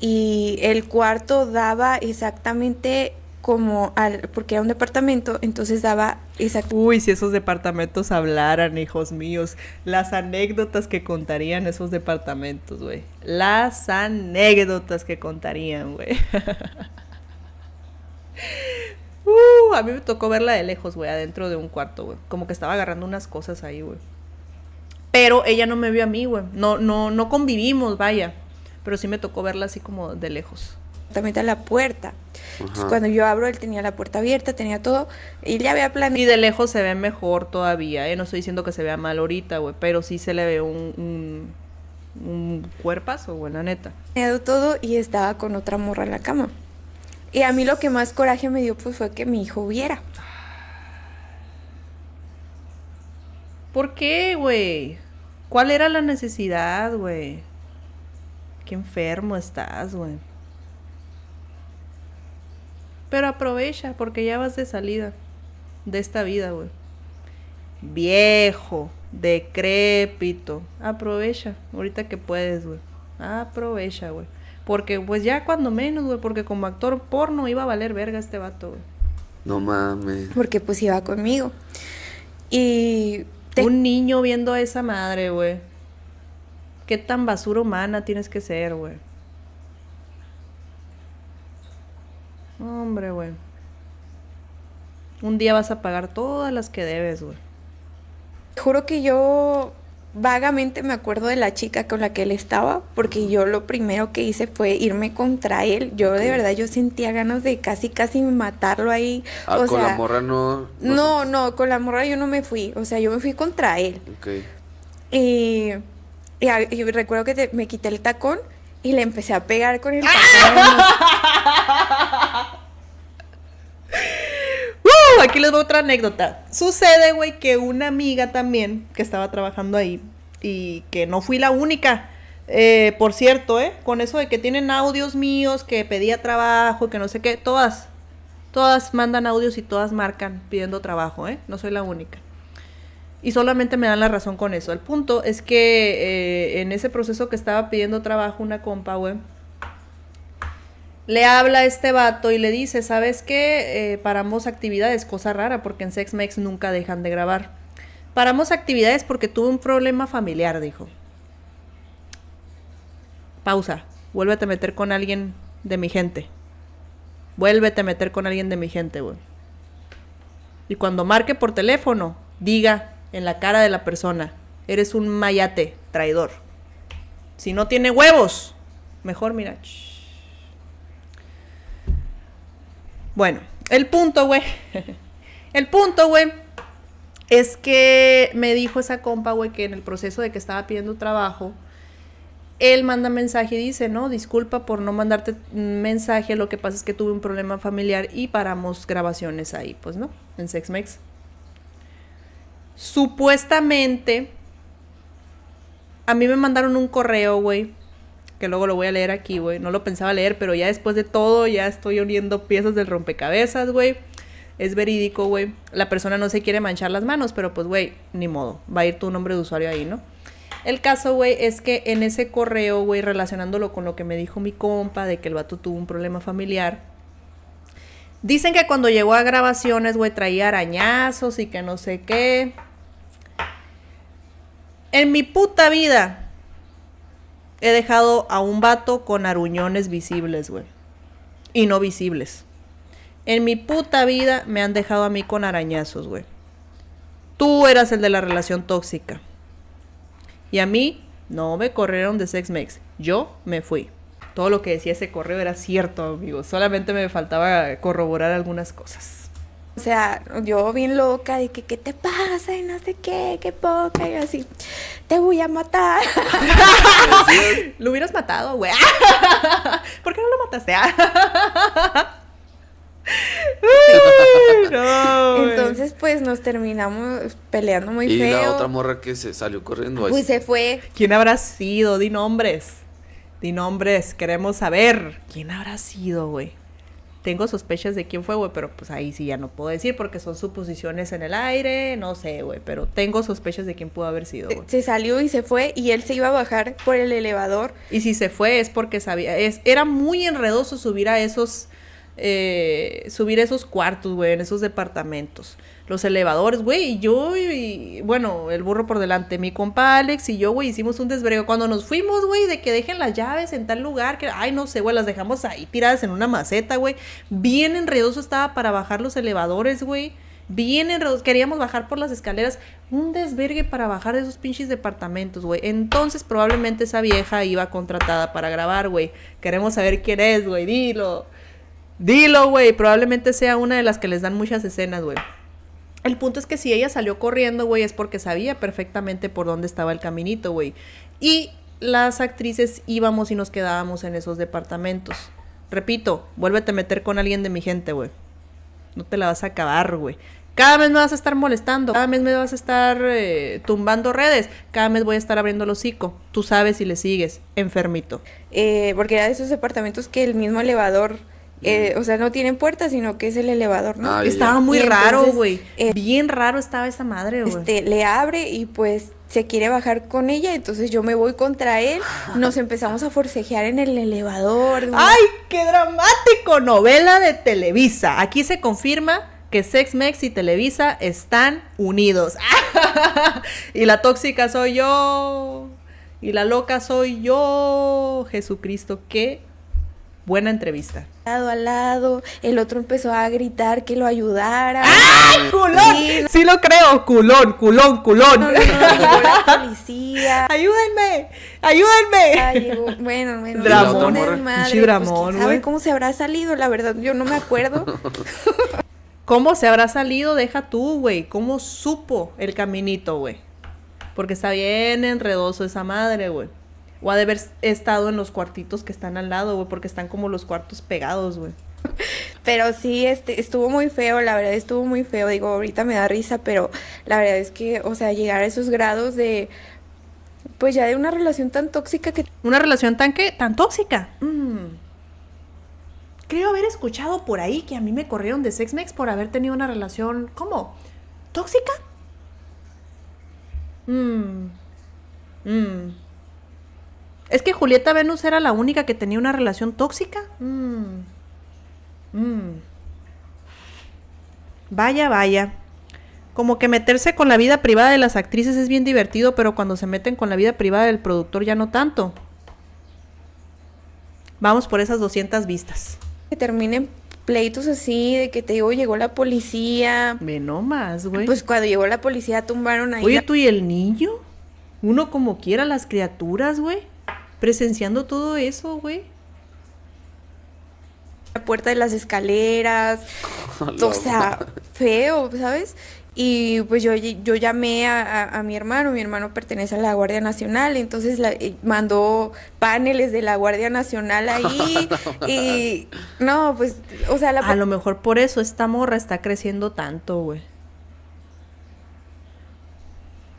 Speaker 3: y el cuarto daba exactamente como al, porque era un departamento, entonces daba
Speaker 1: esa... Uy, si esos departamentos hablaran, hijos míos, las anécdotas que contarían esos departamentos, güey. Las anécdotas que contarían, güey. uh, a mí me tocó verla de lejos, güey, adentro de un cuarto, güey. Como que estaba agarrando unas cosas ahí, güey. Pero ella no me vio a mí, güey. No, no, no convivimos, vaya. Pero sí me tocó verla así como de lejos. También está la puerta. cuando yo abro, él tenía la puerta abierta, tenía todo, y ya había planeado. Y de lejos se ve mejor todavía, ¿eh? No estoy diciendo que se vea mal ahorita, güey, pero sí se le ve un, un, un cuerpazo, güey, la neta.
Speaker 3: todo y estaba con otra morra en la cama. Y a mí lo que más coraje me dio,
Speaker 1: pues, fue que mi hijo hubiera. ¿Por qué, güey? ¿Cuál era la necesidad, güey? Qué enfermo estás, güey. Pero aprovecha porque ya vas de salida de esta vida, güey. Viejo, decrépito. Aprovecha ahorita que puedes, güey. Aprovecha, güey. Porque pues ya cuando menos, güey, porque como actor porno iba a valer verga este vato, güey.
Speaker 2: No mames.
Speaker 1: Porque pues iba conmigo. Y... Un niño viendo a esa madre, güey. ¿Qué tan basura humana tienes que ser, güey? Hombre, güey. Un día vas a pagar todas las que debes, güey.
Speaker 3: Juro que yo vagamente me acuerdo de la chica con la que él estaba, porque yo lo primero que hice fue irme contra él. Yo de verdad yo sentía ganas de casi casi matarlo ahí. Ah, con la
Speaker 2: morra no,
Speaker 3: no. No, con la morra yo no me fui. O sea, yo me fui contra él. Okay. Y, y, ah, recuerdo que me quité el tacón
Speaker 1: y le empecé a pegar con el aquí les voy a otra anécdota. Sucede, güey, que una amiga también que estaba trabajando ahí y que no fui la única. Eh, por cierto, eh, Con eso de que tienen audios míos, que pedía trabajo, que no sé qué, todas, todas mandan audios y todas marcan pidiendo trabajo, ¿eh? No soy la única. Y solamente me dan la razón con eso. El punto es que eh, en ese proceso que estaba pidiendo trabajo una compa, güey, le habla a este vato y le dice, ¿sabes qué? Eh, paramos actividades, cosa rara, porque en Sex Mex nunca dejan de grabar. Paramos actividades porque tuve un problema familiar, dijo. Pausa. Vuélvete a meter con alguien de mi gente. Vuélvete a meter con alguien de mi gente, güey. Y cuando marque por teléfono, diga en la cara de la persona, eres un mayate, traidor. Si no tiene huevos, mejor mira. Bueno, el punto, güey. El punto, güey, es que me dijo esa compa, güey, que en el proceso de que estaba pidiendo trabajo, él manda mensaje y dice, no, disculpa por no mandarte mensaje, lo que pasa es que tuve un problema familiar y paramos grabaciones ahí, pues, ¿no? En SexMex. Supuestamente, a mí me mandaron un correo, güey, que luego lo voy a leer aquí, güey. No lo pensaba leer, pero ya después de todo, ya estoy uniendo piezas del rompecabezas, güey. Es verídico, güey. La persona no se quiere manchar las manos, pero pues, güey, ni modo. Va a ir tu nombre de usuario ahí, ¿no? El caso, güey, es que en ese correo, güey, relacionándolo con lo que me dijo mi compa de que el vato tuvo un problema familiar. Dicen que cuando llegó a grabaciones, güey, traía arañazos y que no sé qué. En mi puta vida he dejado a un vato con aruñones visibles, güey. Y no visibles. En mi puta vida me han dejado a mí con arañazos, güey. Tú eras el de la relación tóxica. Y a mí no me corrieron de Sex Mex. Yo me fui. Todo lo que decía ese correo era cierto, amigo, Solamente me faltaba corroborar algunas
Speaker 2: cosas.
Speaker 3: O sea, yo bien loca, de que, ¿qué te pasa? Y no sé qué, qué poca. Y así, te voy a matar. lo hubieras matado, güey. ¿Por qué no lo mataste? Entonces, pues nos terminamos peleando muy feo. Y la otra
Speaker 2: morra que se salió corriendo. Pues se fue. ¿Quién
Speaker 1: habrá sido? Di nombres. Di nombres. Queremos saber. ¿Quién habrá sido, güey? tengo sospechas de quién fue, güey, pero pues ahí sí ya no puedo decir porque son suposiciones en el aire, no sé, güey, pero tengo sospechas de quién pudo haber sido, güey. Se salió y se fue y él se iba a bajar por el elevador. Y si se fue es porque sabía, es, era muy enredoso subir a esos, eh, subir a esos cuartos, güey, en esos departamentos los elevadores, güey, y yo, y, bueno, el burro por delante, mi compa Alex y yo, güey, hicimos un desvergue Cuando nos fuimos, güey, de que dejen las llaves en tal lugar, que, ay, no sé, güey, las dejamos ahí tiradas en una maceta, güey. Bien enredoso estaba para bajar los elevadores, güey. Bien enredoso, queríamos bajar por las escaleras. Un desvergue para bajar de esos pinches departamentos, güey. Entonces probablemente esa vieja iba contratada para grabar, güey. Queremos saber quién es, güey, dilo. Dilo, güey. Probablemente sea una de las que les dan muchas escenas, güey. El punto es que si ella salió corriendo, güey, es porque sabía perfectamente por dónde estaba el caminito, güey. Y las actrices íbamos y nos quedábamos en esos departamentos. Repito, vuélvete a meter con alguien de mi gente, güey. No te la vas a acabar, güey. Cada vez me vas a estar molestando, cada vez me vas a estar eh, tumbando redes, cada vez voy a estar abriendo el hocico. Tú sabes si le sigues, enfermito. Eh,
Speaker 3: porque era de esos departamentos que el mismo elevador eh, o sea, no tienen puerta, sino que es el elevador, ¿no? Ah, estaba muy raro, güey. Eh, bien raro estaba esa madre, güey. Este, le abre y pues se quiere bajar con ella, entonces yo me voy contra él, nos empezamos a forcejear en
Speaker 1: el elevador. ¡Ay, qué dramático! Novela de Televisa. Aquí se confirma que Sex Mex y Televisa están unidos. y la tóxica soy yo. Y la loca soy yo. Jesucristo, qué Buena entrevista.
Speaker 3: Lado a lado, el otro empezó a gritar que lo ayudara. ¡Ay, culón!
Speaker 1: Sí, lo creo, culón, culón, culón. No,
Speaker 3: policía. ¡Ayúdenme! ¡Ayúdenme! Ay, ah, bueno, bueno. Dramón. Madre, pues, dramón,
Speaker 1: cómo se habrá salido? La verdad, yo no me acuerdo. ¿Cómo se habrá salido? Deja tú, güey. ¿Cómo supo el caminito, güey? Porque está bien enredoso esa madre, güey. O ha de haber estado en los cuartitos que están al lado, güey, porque están como los cuartos pegados, güey. Pero sí, este, estuvo
Speaker 3: muy feo, la verdad estuvo muy feo. Digo, ahorita me da risa, pero la verdad es que, o sea, llegar a esos
Speaker 1: grados de, pues ya de una relación tan tóxica que... Una relación tan que, tan tóxica. Mm. Creo haber escuchado por ahí que a mí me corrieron de sex mex por haber tenido una relación, ¿cómo? ¿Tóxica? Mmm. Mmm. Es que Julieta Venus era la única que tenía una relación tóxica. Mm. Mm. Vaya, vaya. Como que meterse con la vida privada de las actrices es bien divertido, pero cuando se meten con la vida privada del productor ya no tanto. Vamos por esas 200 vistas.
Speaker 3: Que terminen pleitos así, de que te digo,
Speaker 1: llegó la policía. Ve nomás, güey. Pues cuando llegó la policía tumbaron ahí. Oye, tú y el niño. Uno como quiera, las criaturas, güey presenciando todo eso, güey. La puerta de las escaleras,
Speaker 2: o
Speaker 3: sea, feo, ¿sabes? Y pues yo, yo llamé a, mi hermano, mi hermano pertenece a la Guardia Nacional, entonces eh, mandó paneles de la Guardia
Speaker 1: Nacional ahí y no, pues, o sea, la... A lo mejor por eso esta morra está creciendo tanto, güey.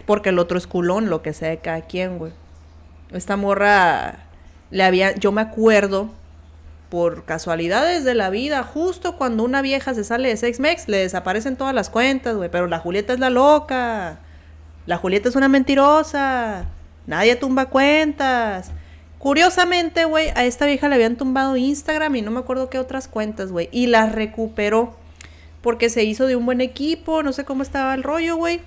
Speaker 1: Porque el otro es culón, lo que sea de cada quien, güey. Esta morra le había, yo me acuerdo, por casualidades de la vida, justo cuando una vieja se sale de Sex Mex, le desaparecen todas las cuentas, güey, pero la Julieta es la loca. La Julieta es una mentirosa. Nadie tumba cuentas. Curiosamente, güey, a esta vieja le habían tumbado Instagram y no me acuerdo qué otras cuentas, güey. Y las recuperó porque se hizo de un buen equipo, no sé cómo estaba el rollo, güey.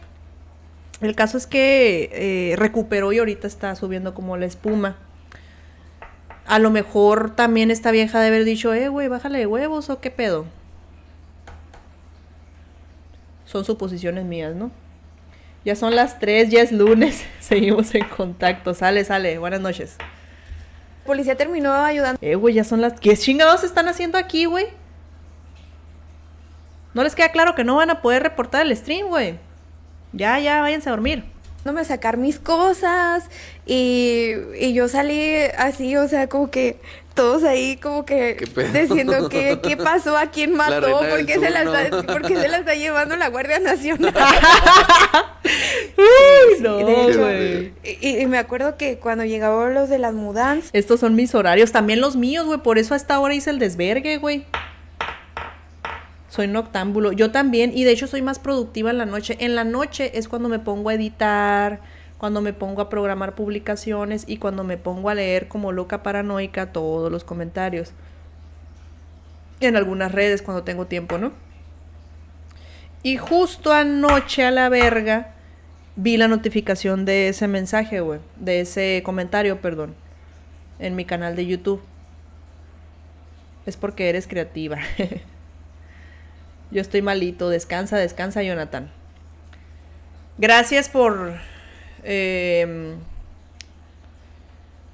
Speaker 1: El caso es que eh, recuperó y ahorita está subiendo como la espuma. A lo mejor también esta vieja de haber dicho, eh, güey, bájale de huevos o qué pedo. Son suposiciones mías, ¿no? Ya son las 3, ya es lunes, seguimos en contacto. Sale, sale, buenas noches. policía terminó ayudando. Eh, güey, ya son las... ¿Qué chingados están haciendo aquí, güey? No les queda claro que no van a poder reportar el stream, güey ya, ya, váyanse a dormir.
Speaker 3: No me sacar mis cosas y, y, yo salí así, o sea, como que todos ahí como que diciendo que, qué pasó, a quién mató, por qué, se la está, llevando la Guardia Nacional.
Speaker 1: Uy, no, y, y, me acuerdo que cuando llegaban los de las mudanzas. Estos son mis horarios, también los míos, güey, por eso hasta ahora hice el desvergue, güey soy noctámbulo. Yo también, y de hecho soy más productiva en la noche. En la noche es cuando me pongo a editar, cuando me pongo a programar publicaciones y cuando me pongo a leer como loca paranoica todos los comentarios. En algunas redes cuando tengo tiempo, ¿no? Y justo anoche a la verga vi la notificación de ese mensaje, güey. De ese comentario, perdón. En mi canal de YouTube. Es porque eres creativa. Yo estoy malito, descansa, descansa, Jonathan. Gracias por, em,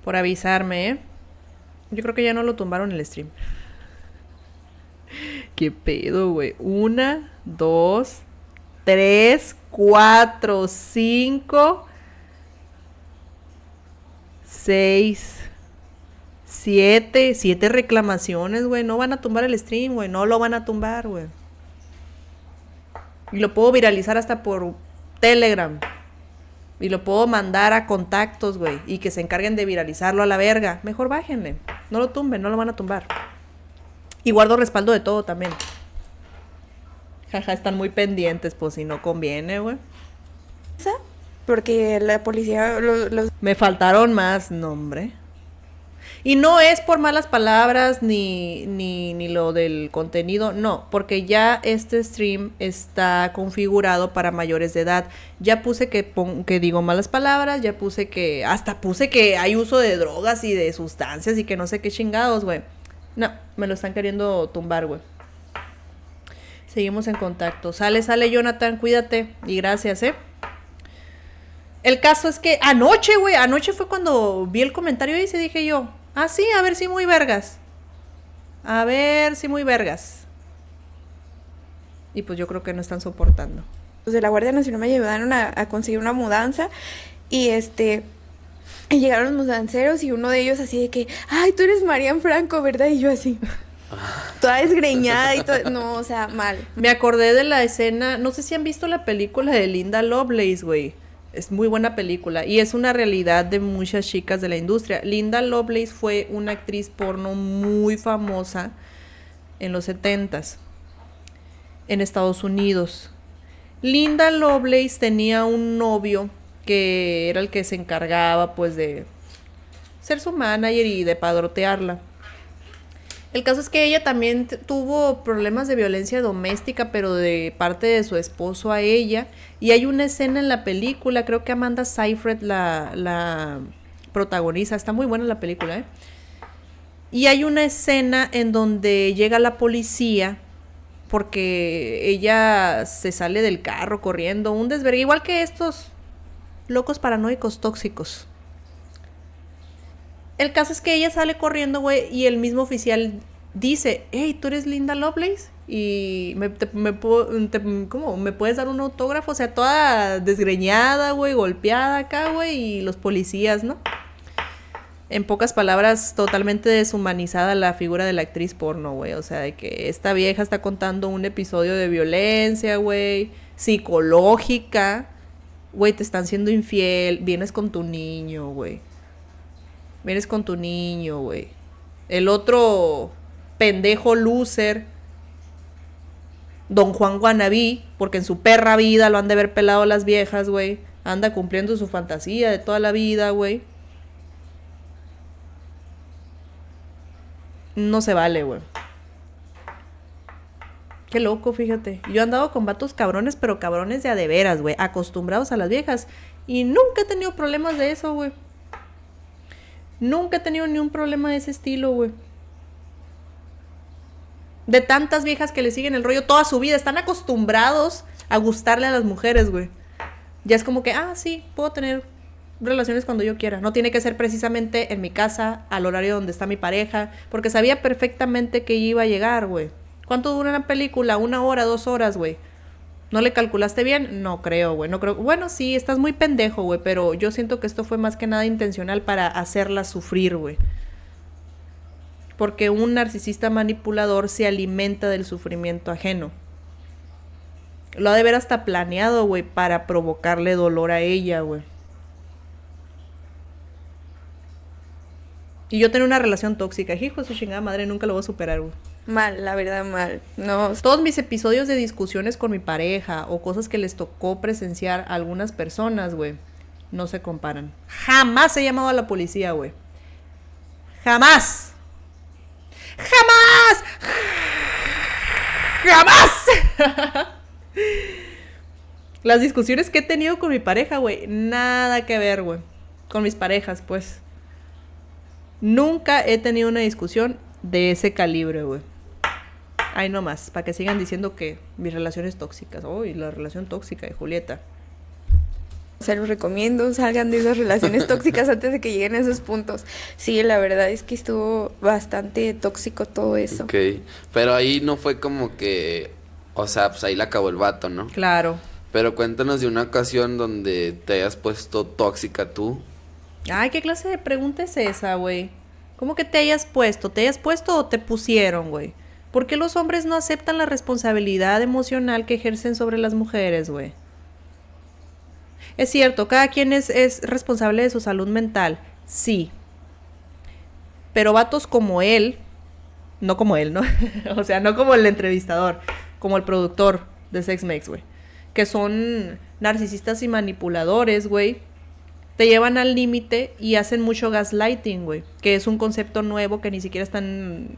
Speaker 1: por avisarme. ¿eh? Yo creo que ya no lo tumbaron el stream. ¿Qué pedo, güey? Una, dos, tres, cuatro, cinco, seis, siete, siete reclamaciones, güey. No van a tumbar el stream, güey. No lo van a tumbar, güey. Y lo puedo viralizar hasta por Telegram. Y lo puedo mandar a contactos, güey. Y que se encarguen de viralizarlo a la verga. Mejor bájenle. No lo tumben, no lo van a tumbar. Y guardo respaldo de todo también. Jaja, están muy pendientes, pues si no conviene, güey. Porque la policía... Me faltaron más, nombre. Y no es por malas palabras ni, ni, lo del contenido, no, porque ya este stream está configurado para mayores de edad. Ya puse que, que digo malas palabras, ya puse que, hasta puse que hay uso de drogas y de sustancias y que no sé qué chingados, güey. No, me lo están queriendo tumbar, güey. Seguimos en contacto. Sale, sale, Jonathan, cuídate y gracias, ¿eh? El caso es que anoche, güey, anoche fue cuando vi el comentario y se dije yo, Ah, sí, a ver si muy vergas. A ver si muy vergas. Y pues yo creo que no están soportando. Los
Speaker 3: pues de la Guardia Nacional me ayudaron a, conseguir una mudanza y este y llegaron los mudanceros y uno de ellos así de que, ay, tú eres Marian Franco, ¿verdad? Y yo así,
Speaker 1: toda
Speaker 3: desgreñada y todo, no, o sea, mal.
Speaker 1: Me acordé de la escena, no sé si han visto la película de Linda Lovelace, güey es muy buena película y es una realidad de muchas chicas de la industria. Linda Lovelace fue una actriz porno muy famosa en los 70 en Estados Unidos. Linda Lovelace tenía un novio que era el que se encargaba pues de ser su manager y de padrotearla. El caso es que ella también tuvo problemas de violencia doméstica, pero de parte de su esposo a ella. Y hay una escena en la película, creo que Amanda Seyfried la, la protagoniza. Está muy buena la película, ¿eh? Y hay una escena en donde llega la policía porque ella se sale del carro corriendo, un desvergüenza. igual que estos locos paranoicos tóxicos. El caso es que ella sale corriendo, güey, y el mismo oficial dice, hey, tú eres Linda Lovelace y me, me, ¿Me puedes dar un autógrafo? O sea, toda desgreñada, güey, golpeada acá, güey, y los policías, ¿no? En pocas palabras, totalmente deshumanizada la figura de la actriz porno, güey. O sea, de que esta vieja está contando un episodio de violencia, güey, psicológica. Güey, te están siendo infiel, vienes con tu niño, güey vienes con tu niño, güey. El otro pendejo loser, don Juan Guanabí, porque en su perra vida lo han de haber pelado las viejas, güey. Anda cumpliendo su fantasía de toda la vida, güey. No se vale, güey. Qué loco, fíjate. Yo he andado con vatos cabrones, pero cabrones de a de veras, güey. Acostumbrados a las viejas. Y nunca he tenido problemas de eso, güey. Nunca he tenido ni un problema de ese estilo, güey. De tantas viejas que le siguen el rollo toda su vida, están acostumbrados a gustarle a las mujeres, güey. Ya es como que, ah, sí, puedo tener relaciones cuando yo quiera. No tiene que ser precisamente en mi casa, al horario donde está mi pareja, porque sabía perfectamente que iba a llegar, güey. ¿Cuánto dura una película? Una hora, dos horas, güey. ¿No le calculaste bien? No creo, güey. No creo. Bueno, sí, estás muy pendejo, güey, pero yo siento que esto fue más que nada intencional para hacerla sufrir, güey. Porque un narcisista manipulador se alimenta del sufrimiento ajeno. Lo ha de ver hasta planeado, güey, para provocarle dolor a ella, güey. Y yo tengo una relación tóxica. Hijo de su chingada madre, nunca lo voy a superar, güey. Mal, la verdad, mal. No, todos mis episodios de discusiones con mi pareja o cosas que les tocó presenciar a algunas personas, güey, no se comparan. Jamás he llamado a la policía, güey. Jamás. Jamás. Jamás. Las discusiones que he tenido con mi pareja, güey, nada que ver, güey. Con mis parejas, pues. Nunca he tenido una discusión de ese calibre, güey no nomás, para que sigan diciendo que mis relaciones tóxicas, uy, la relación tóxica de Julieta. Se los recomiendo, salgan de esas relaciones tóxicas
Speaker 3: antes de que lleguen a esos puntos. Sí, la verdad es que estuvo bastante tóxico todo eso. Ok,
Speaker 2: pero ahí no fue como que, o sea, pues ahí la acabó el vato, ¿no? Claro. Pero cuéntanos de una ocasión donde te hayas puesto tóxica tú.
Speaker 1: Ay, ¿qué clase de pregunta es esa, güey? ¿Cómo que te hayas puesto? ¿Te hayas puesto o te pusieron, güey? ¿Por qué los hombres no aceptan la responsabilidad emocional que ejercen sobre las mujeres, güey? Es cierto, cada quien es, responsable de su salud mental, sí. Pero vatos como él, no como él, ¿no? o sea, no como el entrevistador, como el productor de Sex Mex, güey. Que son narcisistas y manipuladores, güey. Te llevan al límite y hacen mucho gaslighting, güey. Que es un concepto nuevo que ni siquiera están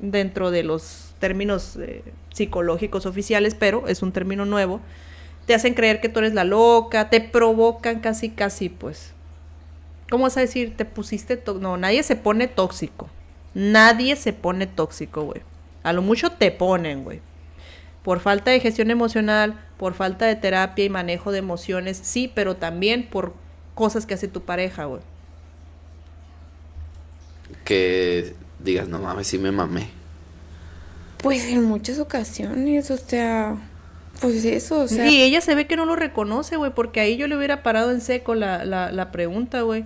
Speaker 1: dentro de los términos eh, psicológicos oficiales, pero es un término nuevo, te hacen creer que tú eres la loca, te provocan casi, casi, pues. ¿Cómo vas a decir? Te pusiste... No, nadie se pone tóxico. Nadie se pone tóxico, güey. A lo mucho te ponen, güey. Por falta de gestión emocional, por falta de terapia y manejo de emociones, sí, pero también por cosas que hace tu pareja, güey.
Speaker 2: Que digas, no mames, sí me mamé?
Speaker 1: Pues en muchas ocasiones, o sea, pues eso, o sea. Y ella se ve que no lo reconoce, güey, porque ahí yo le hubiera parado en seco la, la, la pregunta, güey.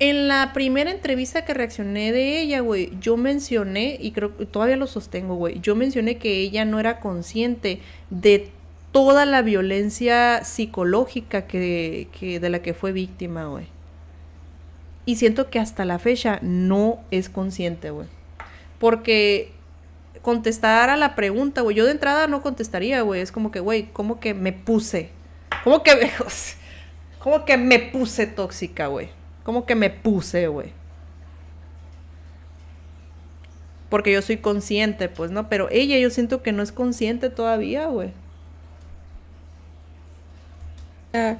Speaker 1: En la primera entrevista que reaccioné de ella, güey, yo mencioné, y creo que todavía lo sostengo, güey, yo mencioné que ella no era consciente de toda la violencia psicológica que, que de la que fue víctima, güey. Y siento que hasta la fecha no es consciente, güey. Porque contestar a la pregunta, güey, yo de entrada no contestaría, güey. Es como que, güey, ¿cómo que me puse? ¿Cómo que me, ¿cómo que me puse tóxica, güey? ¿Cómo que me puse, güey? Porque yo soy consciente, pues, ¿no? Pero ella yo siento que no es consciente todavía, güey. Ah,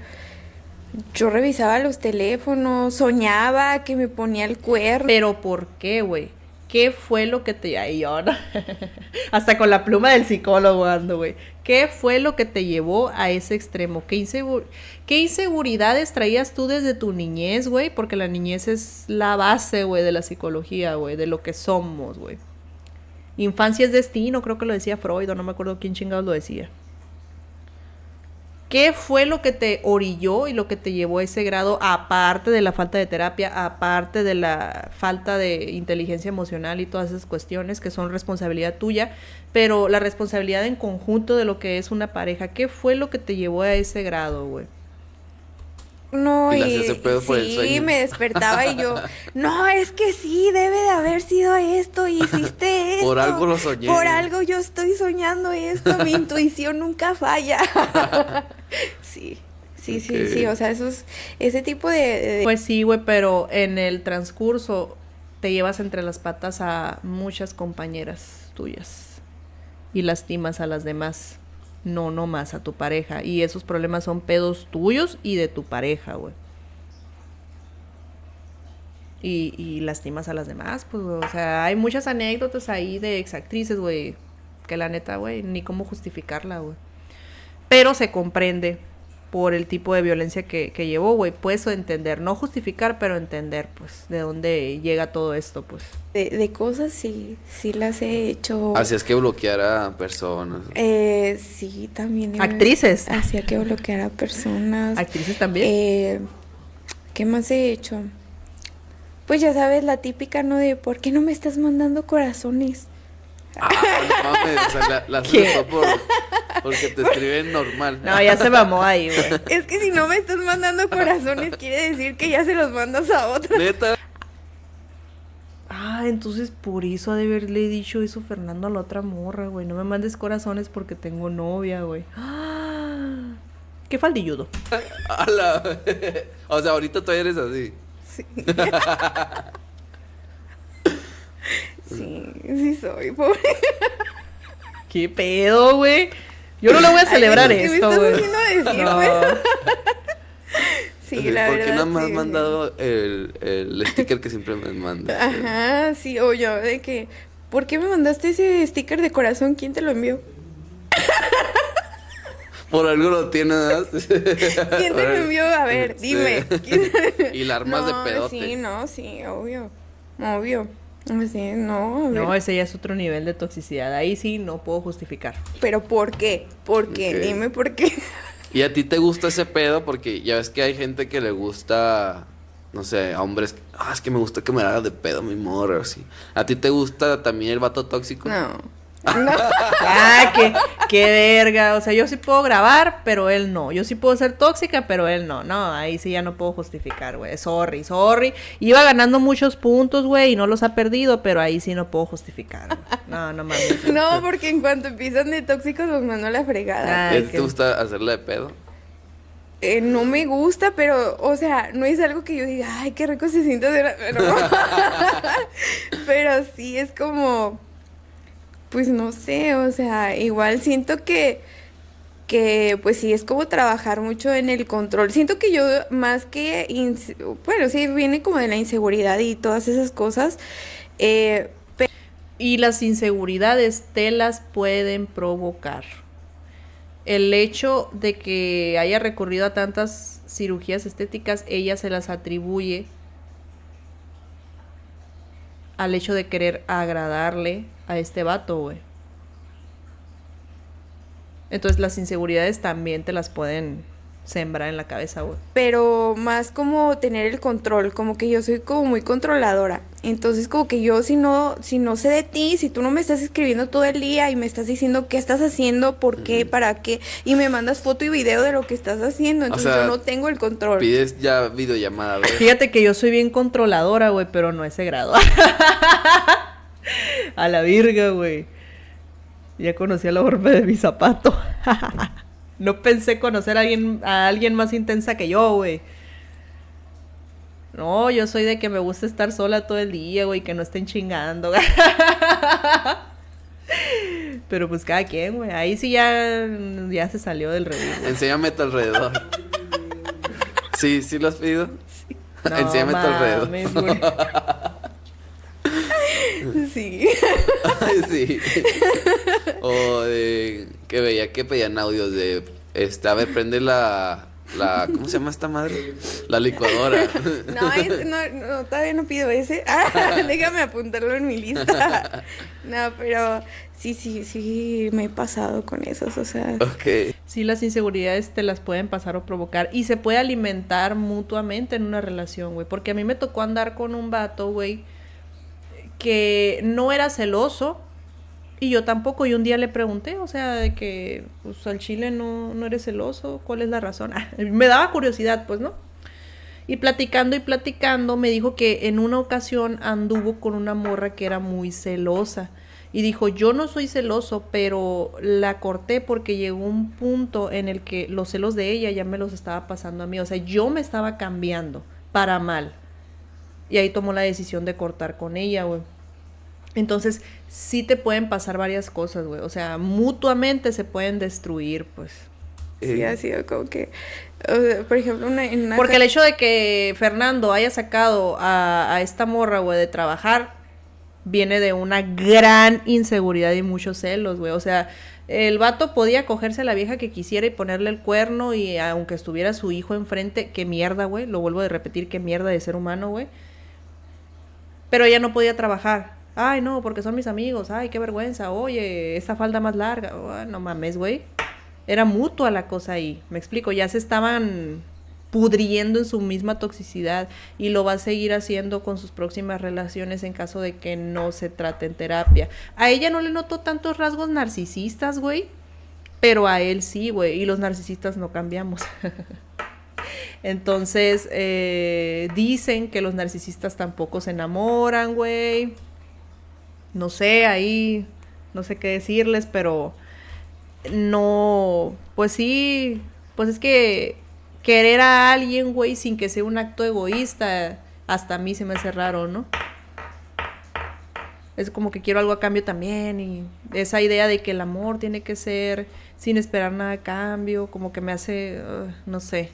Speaker 3: yo revisaba los teléfonos, soñaba que me ponía el cuerno. Pero ¿por
Speaker 1: qué, güey? ¿Qué fue lo que te... Ay, Hasta con la pluma del psicólogo ando, güey. ¿Qué fue lo que te llevó a ese extremo? ¿Qué, ¿Qué inseguridades traías tú desde tu niñez, güey? Porque la niñez es la base, güey, de la psicología, güey, de lo que somos, güey. Infancia es destino, creo que lo decía Freud, o no me acuerdo quién chingados lo decía. ¿Qué fue lo que te orilló y lo que te llevó a ese grado, aparte de la falta de terapia, aparte de la falta de inteligencia emocional y todas esas cuestiones que son responsabilidad tuya, pero la responsabilidad en conjunto de lo que es una pareja? ¿Qué fue lo que te llevó a ese grado, güey?
Speaker 3: No,
Speaker 2: y, sí, me
Speaker 3: despertaba y yo, no, es que sí, debe de haber sido esto hiciste
Speaker 2: esto. Por algo lo soñé. Por
Speaker 3: algo yo estoy soñando esto, mi
Speaker 1: intuición nunca falla. Sí. Sí, sí, sí, o sea, es, ese tipo de, Pues sí, güey, pero en el transcurso te llevas entre las patas a muchas compañeras tuyas y lastimas a las demás, no, no a tu pareja. Y esos problemas son pedos tuyos y de tu pareja, güey. Y, y lastimas a las demás, pues, o sea, hay muchas anécdotas ahí de exactrices, güey, que la neta, güey, ni cómo justificarla, güey pero se comprende por el tipo de violencia que, que llevó, güey. Puedes entender, no justificar, pero entender, pues, de dónde llega todo esto, pues. De,
Speaker 3: cosas sí, sí las he hecho. Así
Speaker 2: es que bloquear a personas.
Speaker 3: Eh, sí, también. Actrices. Hacía que bloquear a personas. Actrices también. Eh, ¿Qué más he hecho? Pues ya sabes, la típica, ¿no? De, ¿por qué no me estás mandando corazones?
Speaker 2: Ah, la, porque te escriben normal. No, ya se mamó ahí, güey. Es
Speaker 3: que si no me estás mandando corazones, quiere decir que ya se los mandas a otros.
Speaker 1: Ah, entonces por eso ha de haberle dicho eso Fernando a la otra morra, güey. No me mandes corazones porque tengo novia, güey. ¡Ah! ¡Qué faldilludo!
Speaker 2: o sea, ahorita tú eres así. Sí.
Speaker 1: Sí, sí
Speaker 3: soy, pobre.
Speaker 1: ¿Qué pedo, güey?
Speaker 3: Yo no lo voy a celebrar Ay, esto, güey.
Speaker 1: No.
Speaker 2: sí, sí, la porque verdad. Porque nada más has mandado el, el sticker que siempre me mandas?
Speaker 3: Ajá, sí, o de que, ¿por qué me mandaste ese sticker de corazón? ¿Quién te lo envió?
Speaker 2: Por algo lo tienes. ¿Quién te lo envió?
Speaker 3: A
Speaker 1: ver,
Speaker 2: dime. Y la armas de pedote. Sí,
Speaker 3: no, sí, obvio. Obvio.
Speaker 1: Pues no. ese ya es otro nivel de toxicidad. Ahí sí no puedo justificar. Pero
Speaker 3: ¿por qué? ¿Por qué? Dime por
Speaker 1: qué.
Speaker 2: ¿Y a ti te gusta ese pedo? Porque ya ves que hay gente que le gusta, no sé, a hombres. Ah, es que me gusta que me haga de pedo mi morro, así. ¿A ti te gusta también el vato tóxico? No. No. ah,
Speaker 1: qué, verga. O sea, yo sí puedo grabar, pero él no. Yo sí puedo ser tóxica, pero él no. No, ahí sí ya no puedo justificar, güey. Sorry, sorry. Iba ganando muchos puntos, güey, y no los ha perdido, pero ahí sí no puedo justificar. No, no mames. No, porque en cuanto empiezan de
Speaker 3: tóxicos, los mandó la fregada. ¿Te
Speaker 2: gusta hacerle de pedo?
Speaker 3: Eh, no me gusta, pero, o sea, no es algo que yo diga, ay, qué rico se siente. Pero, pero sí es como pues no sé, o sea, igual siento que, que pues sí, es como trabajar mucho en el control. Siento que yo más que, bueno, sí, viene como de la inseguridad y todas esas cosas.
Speaker 1: Eh, y las inseguridades te las pueden provocar. El hecho de que haya recurrido a tantas cirugías estéticas, ella se las atribuye al hecho de querer agradarle a este vato, güey. Entonces las inseguridades también te las pueden sembrar en la cabeza, güey.
Speaker 3: Pero más como tener el control, como que yo soy como muy controladora. Entonces como que yo si no, si no sé de ti, si tú no me estás escribiendo todo el día y me estás diciendo qué estás haciendo, por qué, para qué, y me mandas foto y video de lo que estás haciendo, entonces yo no tengo el
Speaker 2: control. Pides ya videollamada, güey. Fíjate
Speaker 1: que yo soy bien controladora, güey, pero no ese grado. A la virga, güey. Ya conocí a la orbe de mi zapato. no pensé conocer a alguien, a alguien más intensa que yo, güey. No, yo soy de que me gusta estar sola todo el día, güey, que no estén chingando. Pero pues cada quien, güey. Ahí sí ya, ya se salió del revés.
Speaker 2: Enséñame tu alrededor. sí, sí lo has pedido. Enséñame tu alrededor. Sí. sí. O de que veía que pedían audios de este, a ver, prende la ¿cómo se llama esta madre? La licuadora. No,
Speaker 3: todavía no pido ese. Ah, déjame
Speaker 1: apuntarlo en mi lista. No, pero sí, sí, sí me he pasado con esos, o sea. Okay. Sí, las inseguridades te las pueden pasar o provocar y se puede alimentar mutuamente en una relación, güey, porque a mí me tocó andar con un vato, güey, que no era celoso y yo tampoco. Y un día le pregunté, o sea, de que pues, al chile no, no eres celoso, ¿cuál es la razón? Ah, me daba curiosidad, pues, ¿no? Y platicando y platicando, me dijo que en una ocasión anduvo con una morra que era muy celosa. Y dijo, yo no soy celoso, pero la corté porque llegó un punto en el que los celos de ella ya me los estaba pasando a mí. O sea, yo me estaba cambiando para mal. Y ahí tomó la decisión de cortar con ella, güey. Entonces, sí te pueden pasar varias cosas, güey. O sea, mutuamente se pueden destruir, pues. Sí, eh. ha sido como que, por ejemplo, una, Porque el hecho de que Fernando haya sacado a, a esta morra, güey, de trabajar, viene de una gran inseguridad y muchos celos, güey. O sea, el vato podía cogerse a la vieja que quisiera y ponerle el cuerno y aunque estuviera su hijo enfrente, qué mierda, güey. Lo vuelvo a repetir, qué mierda de ser humano, güey pero ella no podía trabajar. Ay, no, porque son mis amigos. Ay, qué vergüenza. Oye, esa falda más larga. no mames, güey. Era mutua la cosa ahí. Me explico, ya se estaban pudriendo en su misma toxicidad y lo va a seguir haciendo con sus próximas relaciones en caso de que no se trate en terapia. A ella no le notó tantos rasgos narcisistas, güey, pero a él sí, güey, y los narcisistas no cambiamos. Entonces, eh, dicen que los narcisistas tampoco se enamoran, güey. No sé, ahí, no sé qué decirles, pero no, pues sí, pues es que querer a alguien, güey, sin que sea un acto egoísta, hasta a mí se me hace raro, ¿no? Es como que quiero algo a cambio también y esa idea de que el amor tiene que ser sin esperar nada a cambio, como que me hace, uh, no sé,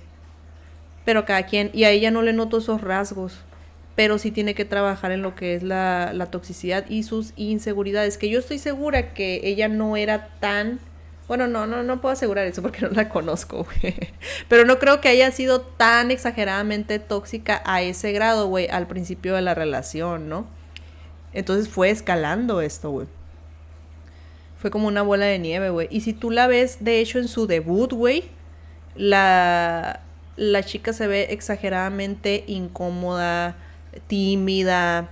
Speaker 1: pero cada quien, y a ella no le noto esos rasgos, pero sí tiene que trabajar en lo que es la, la toxicidad y sus inseguridades, que yo estoy segura que ella no era tan... Bueno, no, no, no puedo asegurar eso porque no la conozco, güey. Pero no creo que haya sido tan exageradamente tóxica a ese grado, güey, al principio de la relación, ¿no? Entonces fue escalando esto, güey. Fue como una bola de nieve, güey. Y si tú la ves, de hecho, en su debut, güey, la, la chica se ve exageradamente incómoda, tímida,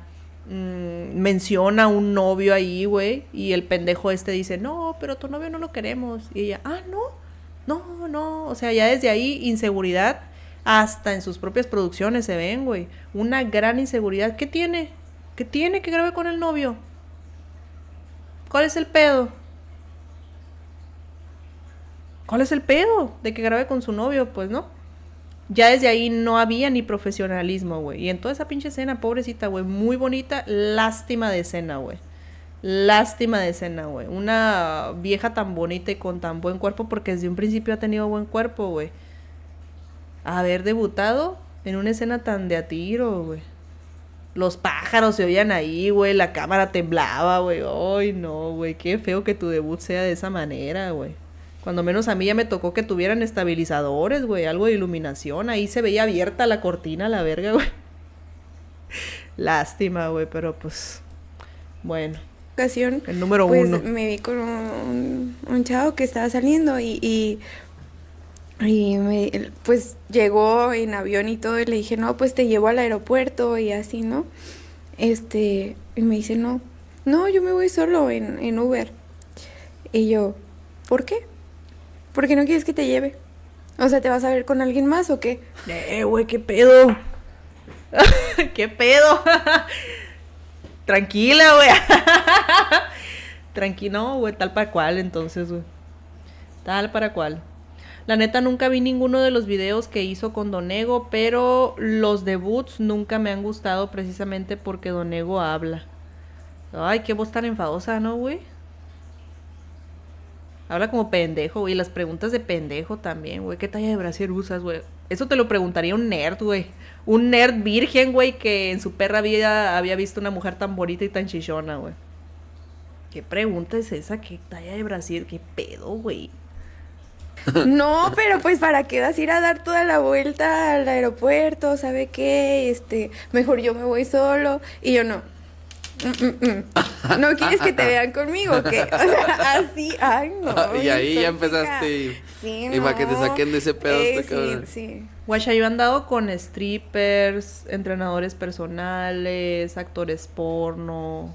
Speaker 1: mm, menciona un novio ahí, güey, y el pendejo este dice, no, pero tu novio no lo queremos. Y ella, ah, no, no, no. O sea, ya desde ahí inseguridad hasta en sus propias producciones se ven, güey. Una gran inseguridad. ¿Qué tiene? ¿Qué tiene que grabe con el novio? ¿Cuál es el pedo? ¿Cuál es el pedo de que grabe con su novio? Pues no ya desde ahí no había ni profesionalismo, güey. Y en toda esa pinche escena, pobrecita, güey, muy bonita, lástima de escena, güey. Lástima de escena, güey. Una vieja tan bonita y con tan buen cuerpo, porque desde un principio ha tenido buen cuerpo, güey. Haber debutado en una escena tan de a tiro, güey. Los pájaros se oían ahí, güey. La cámara temblaba, güey. Ay, no, güey. Qué feo que tu debut sea de esa manera, güey. Cuando menos a mí ya me tocó que tuvieran estabilizadores, güey, algo de iluminación. Ahí se veía abierta la cortina, la verga, güey. Lástima, güey, pero pues. Bueno. Ocasión. El número pues, uno.
Speaker 3: Me vi con un, chavo que estaba saliendo y. y, me, pues llegó en avión y todo, y le dije, no, pues te llevo al aeropuerto y así, ¿no? Este, y me dice, no, no, yo me voy solo en, en Uber. Y yo, ¿por qué? Porque no quieres que te lleve. O sea, ¿te vas a ver con alguien más o qué?
Speaker 1: Eh, güey, qué pedo. qué pedo. Tranquila, güey. Tranquilo, güey, tal para cual, entonces, güey. Tal para cual. La neta nunca vi ninguno de los videos que hizo con Donego, pero los debuts nunca me han gustado precisamente porque Donego habla. Ay, qué voz tan enfadosa, ¿no, güey? Habla como pendejo, güey. Las preguntas de pendejo también, güey. ¿Qué talla de brasier usas, güey? Eso te lo preguntaría un nerd, güey. Un nerd virgen, güey, que en su perra vida había visto una mujer tan bonita y tan chichona, güey. ¿Qué pregunta es esa? ¿Qué talla de brasier? ¿Qué pedo, güey?
Speaker 3: No, pero pues para qué vas a ir a dar toda la vuelta al aeropuerto, ¿sabe qué? Este, mejor yo me voy solo. Y yo no, Mm,
Speaker 2: mm, mm. no quieres que te vean conmigo, que así,
Speaker 1: ay, ah, Y ahí
Speaker 2: ya empezaste. y para que te saquen de ese pedo, este Sí,
Speaker 1: sí. yo he andado con strippers, entrenadores personales, actores porno.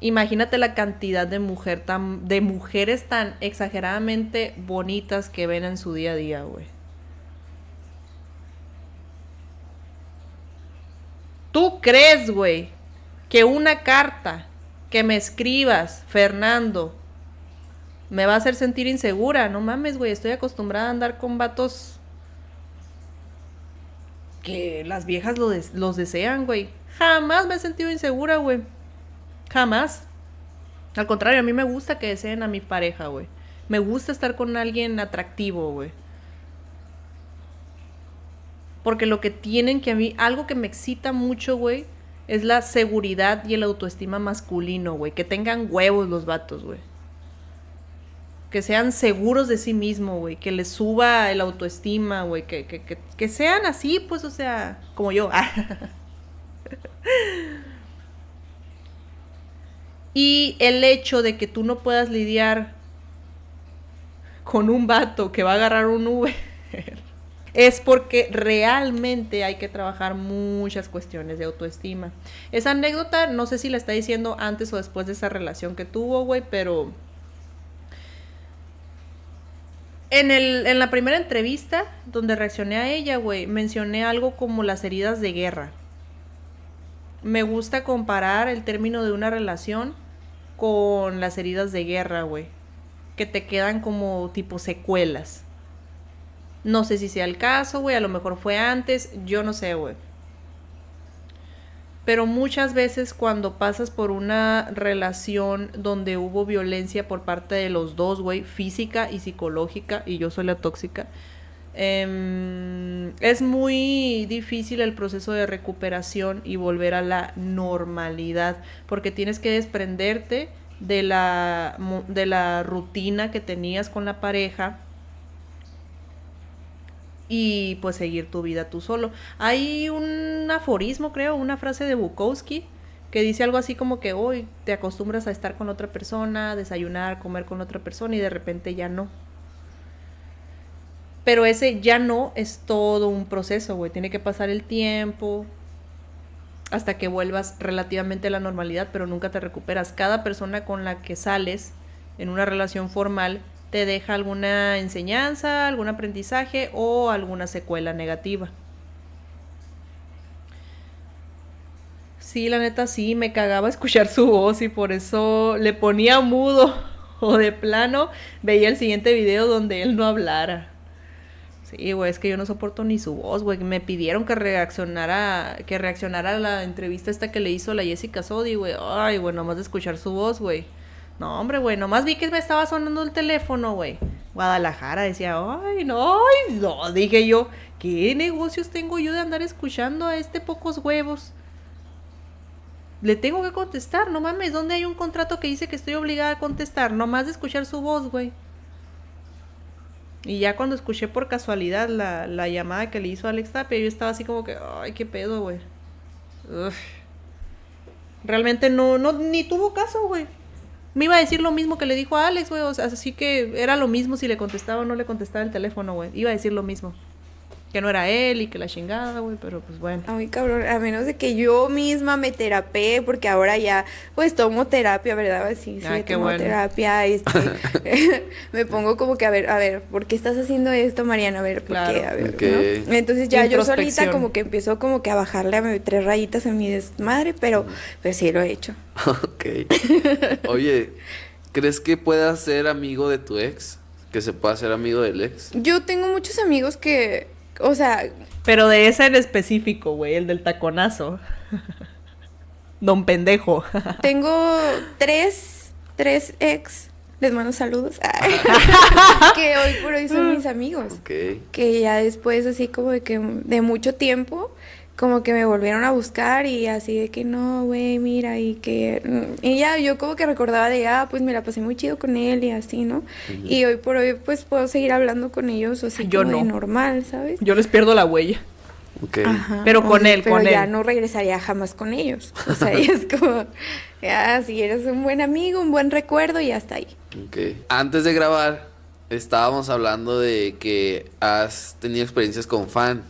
Speaker 1: Imagínate la cantidad de mujer tan, de mujeres tan exageradamente bonitas que ven en su día a día, güey. ¿Tú crees, güey, que una carta que me escribas, Fernando, me va a hacer sentir insegura. No mames, güey, estoy acostumbrada a andar con vatos que las viejas los desean, güey. Jamás me he sentido insegura, güey. Jamás. Al contrario, a mí me gusta que deseen a mi pareja, güey. Me gusta estar con alguien atractivo, güey. Porque lo que tienen que a mí, algo que me excita mucho, güey, es la seguridad y el autoestima masculino, güey. Que tengan huevos los vatos, güey. Que sean seguros de sí mismo, güey. Que les suba el autoestima, güey. Que, sean así, pues, o sea, como yo. y el hecho de que tú no puedas lidiar con un vato que va a agarrar un Uber es porque realmente hay que trabajar muchas cuestiones de autoestima. Esa anécdota, no sé si la está diciendo antes o después de esa relación que tuvo, güey, pero... En, la primera entrevista donde reaccioné a ella, güey, mencioné algo como las heridas de guerra. Me gusta comparar el término de una relación con las heridas de guerra, güey, que te quedan como tipo secuelas. No sé si sea el caso, güey, a lo mejor fue antes, yo no sé, güey. Pero muchas veces cuando pasas por una relación donde hubo violencia por parte de los dos, güey, física y psicológica, y yo soy la tóxica, em, es muy difícil el proceso de recuperación y volver a la normalidad, porque tienes que desprenderte de la, de la rutina que tenías con la pareja y pues seguir tu vida tú solo. Hay un aforismo, creo, una frase de Bukowski que dice algo así como que hoy te acostumbras a estar con otra persona, desayunar, comer con otra persona y de repente ya no. Pero ese ya no es todo un proceso, güey. Tiene que pasar el tiempo hasta que vuelvas relativamente a la normalidad, pero nunca te recuperas. Cada persona con la que sales en una relación formal te deja alguna enseñanza, algún aprendizaje o alguna secuela negativa. Sí, la neta sí, me cagaba escuchar su voz y por eso le ponía mudo o de plano veía el siguiente video donde él no hablara. Sí, güey, es que yo no soporto ni su voz, güey. Me pidieron que reaccionara, que reaccionara a la entrevista esta que le hizo la Jessica Sodi, güey. Ay, bueno, más de escuchar su voz, güey. No, hombre, güey, nomás vi que me estaba sonando el teléfono, güey. Guadalajara decía, ay, no, ay, no, dije yo, ¿qué negocios tengo yo de andar escuchando a este pocos huevos? Le tengo que contestar, no mames, ¿dónde hay un contrato que dice que estoy obligada a contestar? Nomás de escuchar su voz, güey. Y ya cuando escuché por casualidad la, la, llamada que le hizo Alex Tapia, yo estaba así como que, ay, qué pedo, güey. Realmente no, no, ni tuvo caso, güey me iba a decir lo mismo que le dijo a Alex, güey. O sea, así que era lo mismo si le contestaba o no le contestaba el teléfono, güey. Iba a decir lo mismo que no era él y que la chingada, güey, pero pues bueno. Ay, cabrón, a menos de que yo misma me terapé,
Speaker 3: porque ahora ya, pues tomo terapia, ¿verdad? Sí, sí, ah, tomo terapia, este, me pongo como que, a ver, a ver, ¿por qué estás haciendo esto, Mariana? A ver, ¿por qué? A ver, ¿no? Entonces ya yo solita como que empiezo como que a bajarle a tres rayitas en mi desmadre, pero pues sí lo he hecho. ok.
Speaker 2: Oye, ¿crees que pueda ser amigo de tu ex? ¿Que se pueda ser amigo del ex?
Speaker 3: Yo tengo muchos amigos que o
Speaker 1: sea. Pero de ese en específico, güey, el del taconazo. Don pendejo.
Speaker 3: Tengo tres, tres ex. Les mando saludos. que hoy por hoy son mis amigos. Que ya después, así como de que de mucho tiempo, como que me volvieron a buscar y así de que no, güey, mira, y que... Mm", y ya yo como que recordaba de, ah, pues me la pasé muy chido con él y así, ¿no? Y hoy por hoy pues puedo seguir hablando con ellos, o así normal, ¿sabes?
Speaker 1: Yo les pierdo la huella. pero con él, con él. ya
Speaker 3: no regresaría jamás con ellos. O sea, es como, ya, si eres un buen amigo, un buen recuerdo y hasta ahí.
Speaker 2: Ok. Antes de grabar, estábamos hablando de que has tenido experiencias con fan.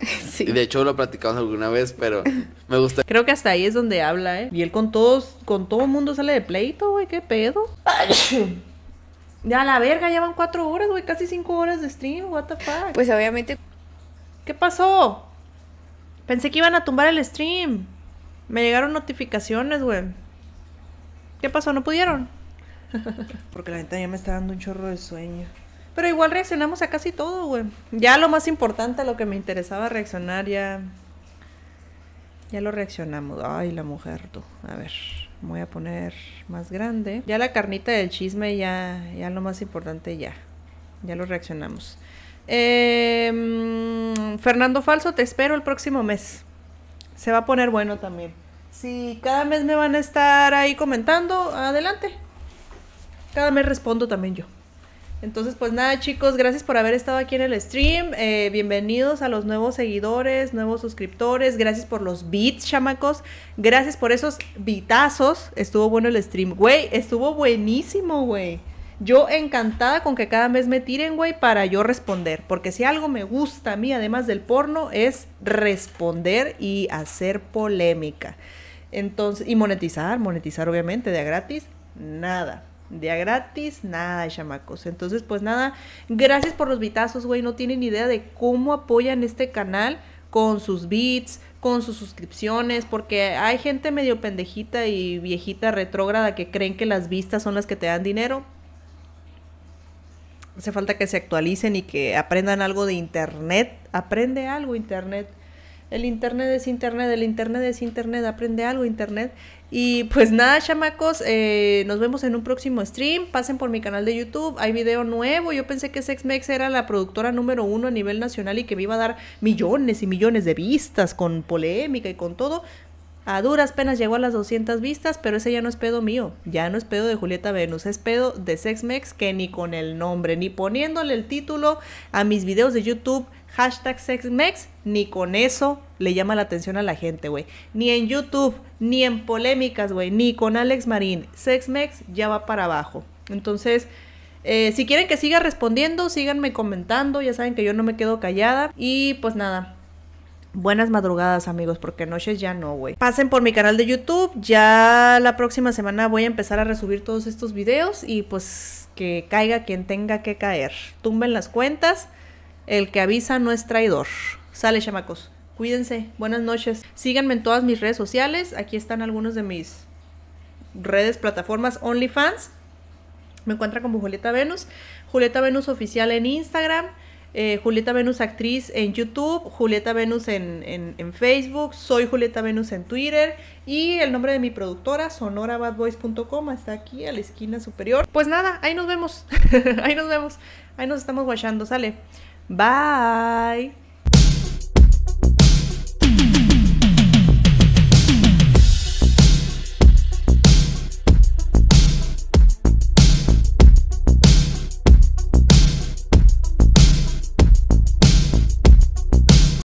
Speaker 2: De hecho lo platicamos alguna vez, pero me gusta.
Speaker 1: Creo que hasta ahí es donde habla, ¿eh? Y él con todos, con todo mundo sale de pleito, güey, qué pedo. ya la verga, llevan cuatro horas, güey, casi cinco horas de stream, what the Pues obviamente. ¿Qué pasó? Pensé que iban a tumbar el stream. Me llegaron notificaciones, güey. ¿Qué pasó? ¿No pudieron? Porque la neta ya me está dando un chorro de sueño. Pero igual reaccionamos a casi todo, güey. Ya lo más importante, lo que me interesaba reaccionar, ya. Ya lo reaccionamos. Ay, la mujer, tú. A ver, voy a poner más grande. Ya la carnita del chisme, ya, ya lo más importante, ya. Ya lo reaccionamos. Em, Fernando Falso, te espero el próximo mes. Se va a poner bueno también. Si cada mes me van a estar ahí comentando, adelante. Cada mes respondo también yo. Entonces, pues nada, chicos, gracias por haber estado aquí en el stream. Eh, bienvenidos a los nuevos seguidores, nuevos suscriptores. Gracias por los beats, chamacos. Gracias por esos bitazos. Estuvo bueno el stream, güey. Estuvo buenísimo, güey. Yo encantada con que cada mes me tiren, güey, para yo responder. Porque si algo me gusta a mí, además del porno, es responder y hacer polémica. Entonces, y monetizar, monetizar obviamente, de a gratis, nada. Día gratis, nada chamacos. Entonces, pues nada, gracias por los bitazos, güey. No tienen idea de cómo apoyan este canal con sus bits, con sus suscripciones, porque hay gente medio pendejita y viejita retrógrada que creen que las vistas son las que te dan dinero. Hace falta que se actualicen y que aprendan algo de internet. Aprende algo internet. El internet es internet, el internet es internet, aprende algo internet. Y pues nada, chamacos, eh, nos vemos en un próximo stream. Pasen por mi canal de YouTube, hay video nuevo. Yo pensé que Sexmex era la productora número uno a nivel nacional y que me iba a dar millones y millones de vistas con polémica y con todo. A duras penas llegó a las 200 vistas, pero ese ya no es pedo mío, ya no es pedo de Julieta Venus, es pedo de Sexmex que ni con el nombre, ni poniéndole el título a mis videos de YouTube hashtag sexmex, ni con eso le llama la atención a la gente, güey. Ni en YouTube, ni en polémicas, güey, ni con Alex Marín. Sexmex ya va para abajo. Entonces, eh, si quieren que siga respondiendo, síganme comentando. Ya saben que yo no me quedo callada. Y pues nada. Buenas madrugadas amigos, porque noches ya no, güey. Pasen por mi canal de YouTube, ya la próxima semana voy a empezar a resubir todos estos videos y pues que caiga quien tenga que caer. Tumben las cuentas, el que avisa no es traidor. Sale, chamacos. Cuídense. Buenas noches. Síganme en todas mis redes sociales. Aquí están algunos de mis redes, plataformas OnlyFans. Me encuentran como Julieta Venus. Julieta Venus oficial en Instagram. Eh, Julieta Venus actriz en YouTube, Julieta Venus en, Facebook, soy Julieta Venus en Twitter y el nombre de mi productora, sonorabadboys.com, está aquí a la esquina superior. Pues nada, ahí nos vemos, ahí nos vemos, ahí nos estamos guachando, sale. Bye.